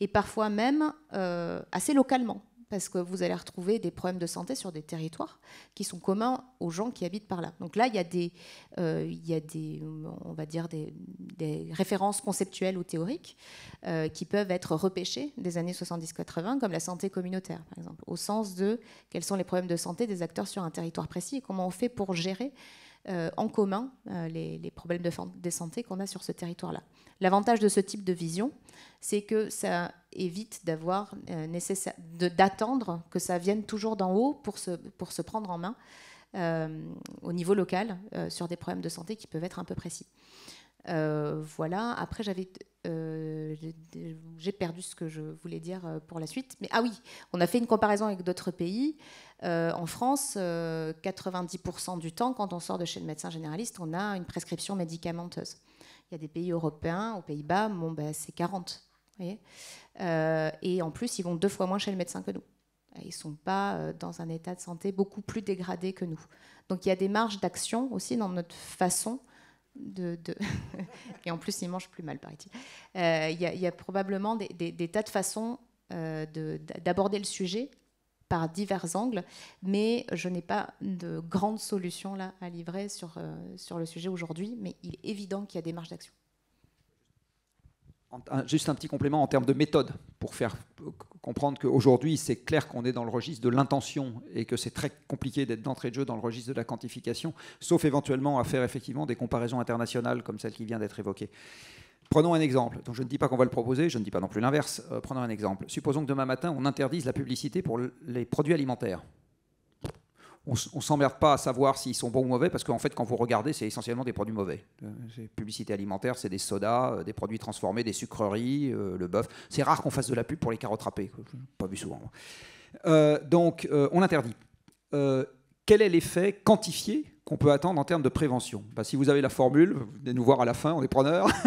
et parfois même euh, assez localement parce que vous allez retrouver des problèmes de santé sur des territoires qui sont communs aux gens qui habitent par là. Donc là, il y a des, euh, il des on va dire, des, références conceptuelles ou théoriques euh, qui peuvent être repêchées des années 70-80, comme la santé communautaire, par exemple, au sens de quels sont les problèmes de santé des acteurs sur un territoire précis et comment on fait pour gérer euh, en commun euh, les, problèmes de, santé qu'on a sur ce territoire-là. L'avantage de ce type de vision, c'est que ça évite d'avoir euh, d'attendre que ça vienne toujours d'en haut pour se, pour se prendre en main au niveau local sur des problèmes de santé qui peuvent être un peu précis. voilà, après j'avais euh, j'ai perdu ce que je voulais dire euh, pour la suite. Mais ah oui, on a fait une comparaison avec d'autres pays. Euh, en France, 90% du temps, quand on sort de chez le médecin généraliste, on a une prescription médicamenteuse. Il y a des pays européens, aux Pays-Bas, bon, ben, c'est 40. et en plus, ils vont deux fois moins chez le médecin que nous. Ils ne sont pas dans un état de santé beaucoup plus dégradé que nous. Donc il y a des marges d'action aussi dans notre façon et en plus, il mange plus mal, paraît-il. Euh, il y, a probablement des, tas de façons euh, d'aborder le sujet par divers angles, mais je n'ai pas de grandes solutions là à livrer sur, euh, sur le sujet aujourd'hui, mais il est évident qu'il y a des marges d'action juste un petit complément en termes de méthode pour faire comprendre qu'aujourd'hui, c'est clair qu'on est dans le registre de l'intention et que c'est très compliqué d'être d'entrée de jeu dans le registre de la quantification, sauf éventuellement à faire effectivement des comparaisons internationales comme celle qui vient d'être évoquée. Prenons un exemple. Donc je ne dis pas qu'on va le proposer, je ne dis pas non plus l'inverse. Euh, prenons un exemple. Supposons que demain matin, on interdise la publicité pour les produits alimentaires on, ne s'emmerde pas à savoir s'ils sont bons ou mauvais, parce qu'en fait, quand vous regardez, c'est essentiellement des produits mauvais. Euh, publicité alimentaire, c'est des sodas, euh, des produits transformés, des sucreries, euh, le bœuf. C'est rare qu'on fasse de la pub pour les carottes râpées, pas vu souvent. donc, on interdit. quel est l'effet quantifié qu'on peut attendre en termes de prévention. Bah, si vous avez la formule, vous venez nous voir à la fin, on est preneurs.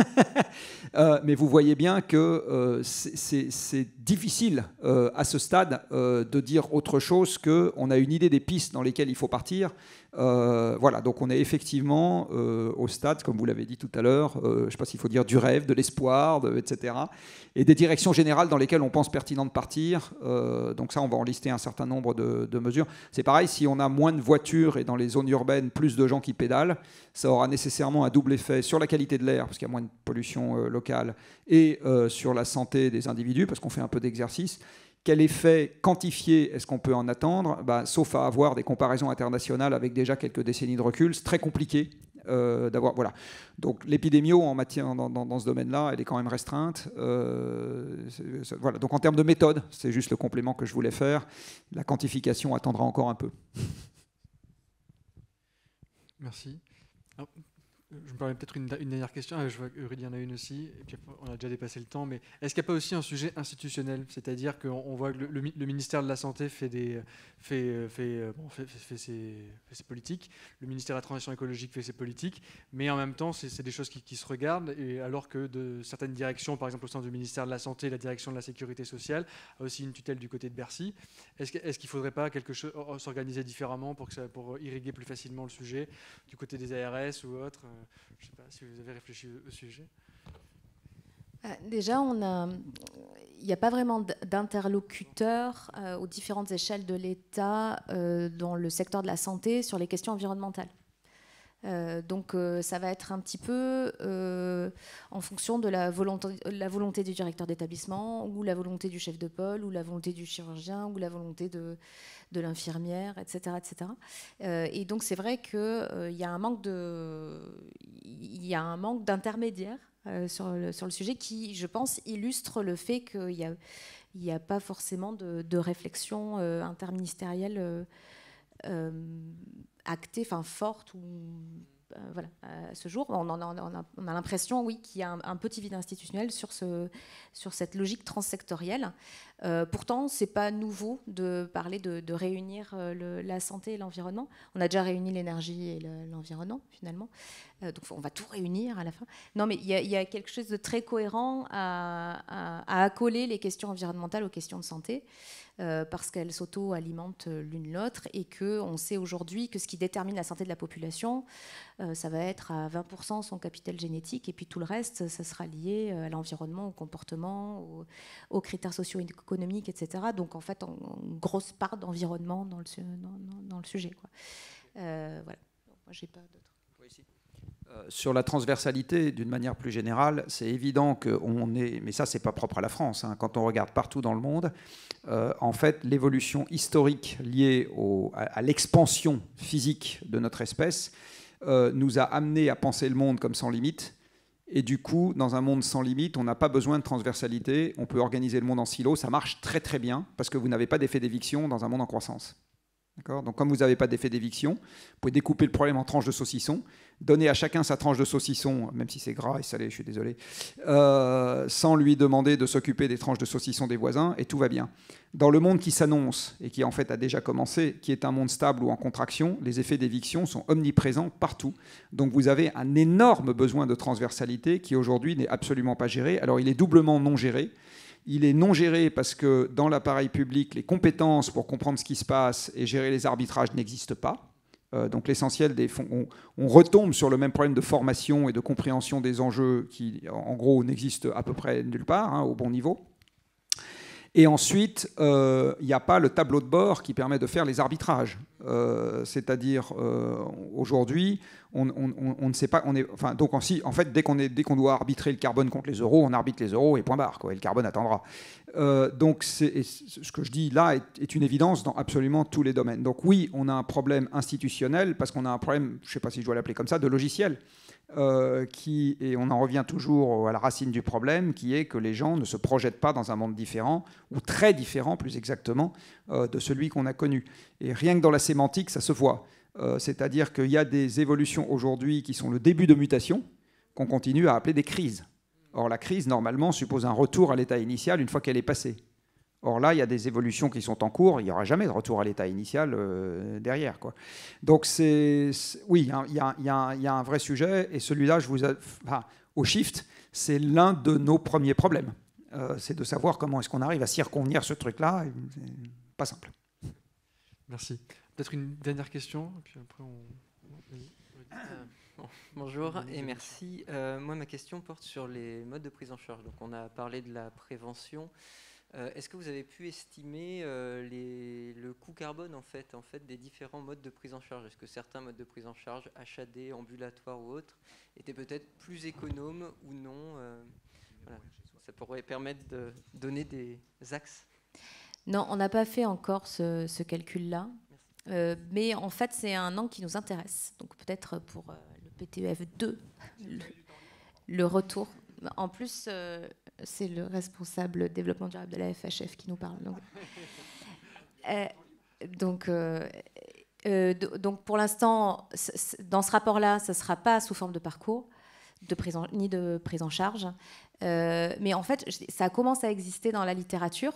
Euh, mais vous voyez bien que euh, c'est difficile euh, à ce stade de dire autre chose qu'on a une idée des pistes dans lesquelles il faut partir euh, voilà, donc on est effectivement euh, au stade, comme vous l'avez dit tout à l'heure, euh, je ne sais pas s'il faut dire du rêve, de l'espoir, etc. Et des directions générales dans lesquelles on pense pertinent de partir. donc ça, on va en lister un certain nombre de, de mesures. C'est pareil, si on a moins de voitures et dans les zones urbaines plus de gens qui pédalent, ça aura nécessairement un double effet sur la qualité de l'air, parce qu'il y a moins de pollution locale, et sur la santé des individus, parce qu'on fait un peu d'exercice. Quel effet quantifié est-ce qu'on peut en attendre bah, Sauf à avoir des comparaisons internationales avec déjà quelques décennies de recul, c'est très compliqué euh, d'avoir. Voilà. Donc l'épidémio en matière dans, ce domaine-là, elle est quand même restreinte. Euh, voilà. Donc en termes de méthode, c'est juste le complément que je voulais faire. La quantification attendra encore un peu. Merci. Je me permets peut-être une, dernière question. Ah, je vois y en a une aussi. on a déjà dépassé le temps. Mais est-ce qu'il n'y a pas aussi un sujet institutionnel C'est-à-dire qu'on voit que le, ministère de la Santé fait, des, euh, fait, ses, politiques. Le ministère de la Transition écologique fait ses politiques. Mais en même temps, c'est des choses qui, se regardent. Et alors que certaines directions, par exemple au sein du ministère de la Santé, la direction de la Sécurité sociale a aussi une tutelle du côté de Bercy. Est-ce qu'il ne faudrait pas s'organiser différemment pour, que ça, pour irriguer plus facilement le sujet du côté des ARS ou autres euh? Euh, je ne sais pas si vous avez réfléchi au sujet. Euh, déjà, il n'y a pas vraiment d'interlocuteurs euh, aux différentes échelles de l'État dans le secteur de la santé sur les questions environnementales. Euh, donc euh, ça va être un petit peu euh, en fonction de la volonté, la volonté du directeur d'établissement ou la volonté du chef de pôle ou la volonté du chirurgien ou la volonté de, l'infirmière, etc. etc. et donc c'est vrai qu'il y a un manque de, il y a un manque d'intermédiaires sur le, sujet qui, je pense, illustre le fait qu'il n'y a, pas forcément de, de réflexion interministérielle euh, actée, enfin forte ou euh, voilà, à ce jour, on, a, on a, l'impression, oui, qu'il y a un, petit vide institutionnel sur, ce, sur cette logique transsectorielle. Euh, pourtant, ce n'est pas nouveau de parler de, réunir la santé et l'environnement. On a déjà réuni l'énergie et l'environnement, finalement. donc, on va tout réunir à la fin. Non, mais il y, a quelque chose de très cohérent à, à, accoler les questions environnementales aux questions de santé. Euh, parce qu'elles s'auto-alimentent l'une l'autre et qu'on sait aujourd'hui que ce qui détermine la santé de la population, euh, ça va être à 20% son capital génétique et puis tout le reste, ça sera lié euh, à l'environnement, au comportement, aux, critères socio-économiques, etc. Donc en fait, en grosse part d'environnement dans le, dans, le, sujet. voilà. Moi, j'ai pas d'autres. Euh, sur la transversalité, d'une manière plus générale, c'est évident qu'on est, mais ça c'est pas propre à la France, hein. quand on regarde partout dans le monde, euh, en fait l'évolution historique liée à, l'expansion physique de notre espèce euh, nous a amené à penser le monde comme sans limite. Et du coup, dans un monde sans limite, on n'a pas besoin de transversalité, on peut organiser le monde en silos, ça marche très très bien, parce que vous n'avez pas d'effet d'éviction dans un monde en croissance. Donc, comme vous n'avez pas d'effet d'éviction, vous pouvez découper le problème en tranches de saucisson, donner à chacun sa tranche de saucisson, même si c'est gras et salé, je suis désolé, euh, sans lui demander de s'occuper des tranches de saucisson des voisins, et tout va bien. Dans le monde qui s'annonce, et qui en fait a déjà commencé, qui est un monde stable ou en contraction, les effets d'éviction sont omniprésents partout. Donc vous avez un énorme besoin de transversalité qui aujourd'hui n'est absolument pas géré. Alors il est doublement non géré. Il est non géré parce que dans l'appareil public, les compétences pour comprendre ce qui se passe et gérer les arbitrages n'existent pas. Euh, donc l'essentiel des fonds, on, retombe sur le même problème de formation et de compréhension des enjeux qui, en gros, n'existe à peu près nulle part, hein, au bon niveau. Et ensuite, euh, il n'y a pas le tableau de bord qui permet de faire les arbitrages. Euh, c'est-à-dire, euh, aujourd'hui, on, ne sait pas. On est, donc, en, fait, dès qu'on doit arbitrer le carbone contre les euros, on arbitre les euros et point barre. Quoi, et le carbone attendra. donc, ce que je dis là est, est, une évidence dans absolument tous les domaines. Donc, oui, on a un problème institutionnel parce qu'on a un problème, je ne sais pas si je dois l'appeler comme ça, de logiciel. Euh, qui, et on en revient toujours à la racine du problème, qui est que les gens ne se projettent pas dans un monde différent, ou très différent plus exactement, euh, de celui qu'on a connu. Et rien que dans la sémantique, ça se voit. Euh, c'est-à-dire qu'il y a des évolutions aujourd'hui qui sont le début de mutations, qu'on continue à appeler des crises. Or, la crise, normalement, suppose un retour à l'état initial une fois qu'elle est passée. Or là, il y a des évolutions qui sont en cours. Il n'y aura jamais de retour à l'état initial euh, derrière. Quoi. Donc c'est, oui, il y, a, un vrai sujet. Et celui-là, je vous au shift, c'est l'un de nos premiers problèmes. Euh, c'est de savoir comment est-ce qu'on arrive à circonvenir ce truc-là. Pas simple. Merci. Peut-être une dernière question. puis après on... Ah, bonjour et merci. Euh, moi, ma question porte sur les modes de prise en charge. Donc, on a parlé de la prévention. Euh, est-ce que vous avez pu estimer euh, les, le coût carbone en fait, en fait, des différents modes de prise en charge Est-ce que certains modes de prise en charge, HAD, ambulatoire ou autres, étaient peut-être plus économes ou non euh, Ça pourrait permettre de donner des axes Non, on n'a pas fait encore ce, calcul-là. mais en fait, c'est un an qui nous intéresse. Donc peut-être pour le PTEF 2, le, le, retour. En plus, c'est le responsable développement durable de la FHF qui nous parle. Donc, euh, euh, euh, pour l'instant, dans ce rapport-là, ça ne sera pas sous forme de parcours. ni de prise en charge. mais en fait, ça commence à exister dans la littérature.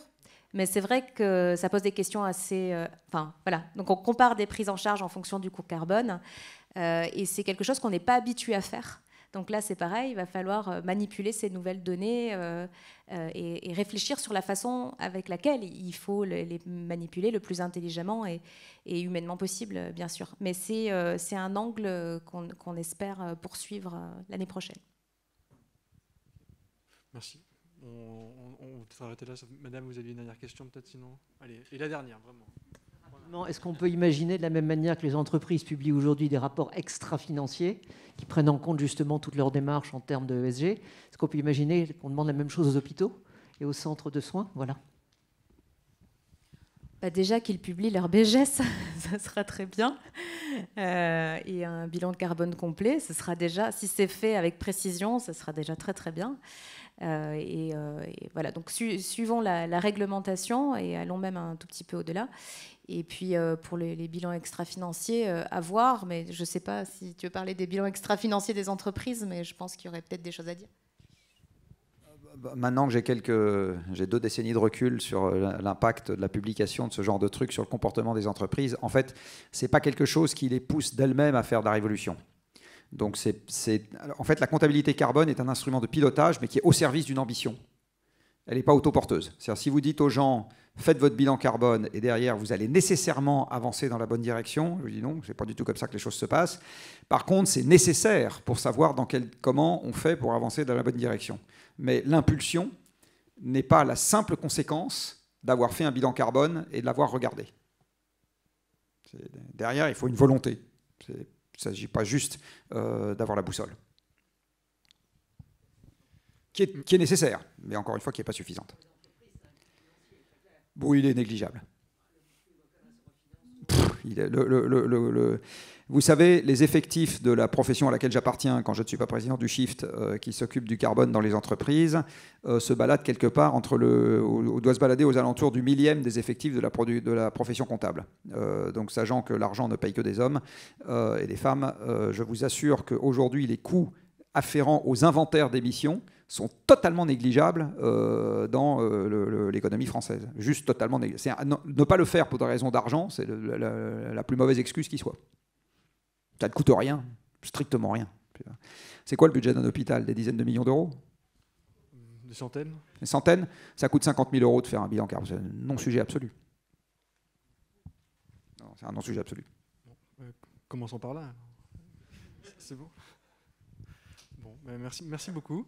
Mais c'est vrai que ça pose des questions assez. Enfin, voilà. Donc, on compare des prises en charge en fonction du coût carbone. et c'est quelque chose qu'on n'est pas habitué à faire. Donc là, c'est pareil, il va falloir euh, manipuler ces nouvelles données euh, euh, et, réfléchir sur la façon avec laquelle il faut les manipuler le plus intelligemment et, humainement possible, bien sûr. Mais c'est un angle qu'on espère poursuivre l'année prochaine. Merci. On, on, s'arrêter là. Madame, vous avez une dernière question, peut-être sinon Allez, et la dernière, vraiment. Est-ce qu'on peut imaginer de la même manière que les entreprises publient aujourd'hui des rapports extra-financiers qui prennent en compte justement toutes leurs démarches en termes de ESG Est-ce qu'on peut imaginer qu'on demande la même chose aux hôpitaux et aux centres de soins Voilà. Pas bah, déjà qu'ils publient leur BGS, ça sera très bien. Euh, et un bilan de carbone complet, ce sera déjà, si c'est fait avec précision, ce sera déjà très très bien. Euh, euh, et, voilà, donc suivons la, réglementation et allons même un tout petit peu au-delà. Et puis euh, pour les, bilans extra-financiers, à voir, mais je ne sais pas si tu veux parler des bilans extra-financiers des entreprises, mais je pense qu'il y aurait peut-être des choses à dire bah, maintenant que j'ai quelques, j'ai deux décennies de recul sur l'impact de la publication de ce genre de trucs sur le comportement des entreprises, en fait, c'est pas quelque chose qui les pousse d'elles-mêmes à faire de la révolution. Donc c'est, en fait, la comptabilité carbone est un instrument de pilotage, mais qui est au service d'une ambition. Elle n'est pas autoporteuse. C'est-à-dire, si vous dites aux gens, faites votre bilan carbone et derrière, vous allez nécessairement avancer dans la bonne direction, je vous dis non, n'est pas du tout comme ça que les choses se passent. Par contre, c'est nécessaire pour savoir dans quel, comment on fait pour avancer dans la bonne direction. Mais l'impulsion n'est pas la simple conséquence d'avoir fait un bilan carbone et de l'avoir regardé. Derrière, il faut une volonté. Il ne s'agit pas juste euh, d'avoir la boussole. Qui est, nécessaire, mais encore une fois qui n'est pas suffisante. Bon, il est négligeable. il est, le, le, vous savez, les effectifs de la profession à laquelle j'appartiens, quand je ne suis pas président du Shift, euh, qui s'occupe du carbone dans les entreprises, euh, se baladent quelque part entre le, ou, doit se balader aux alentours du millième des effectifs de la, profession comptable. Euh, donc, sachant que l'argent ne paye que des hommes et des femmes, je vous assure qu'aujourd'hui, les coûts afférents aux inventaires d'émissions sont totalement négligeables dans l'économie française. Juste totalement négligeables. ne pas le faire pour des raisons d'argent, c'est la, plus mauvaise excuse qui soit. Ça ne coûte rien, strictement rien. C'est quoi le budget d'un hôpital Des dizaines de millions d'euros Des centaines Des centaines Ça coûte 50 000 euros de faire un bilan carbone. C'est un non-sujet absolu. Non, c'est un non-sujet absolu. Bon, euh, commençons par là. C'est bon. Bon, ben, merci, merci beaucoup.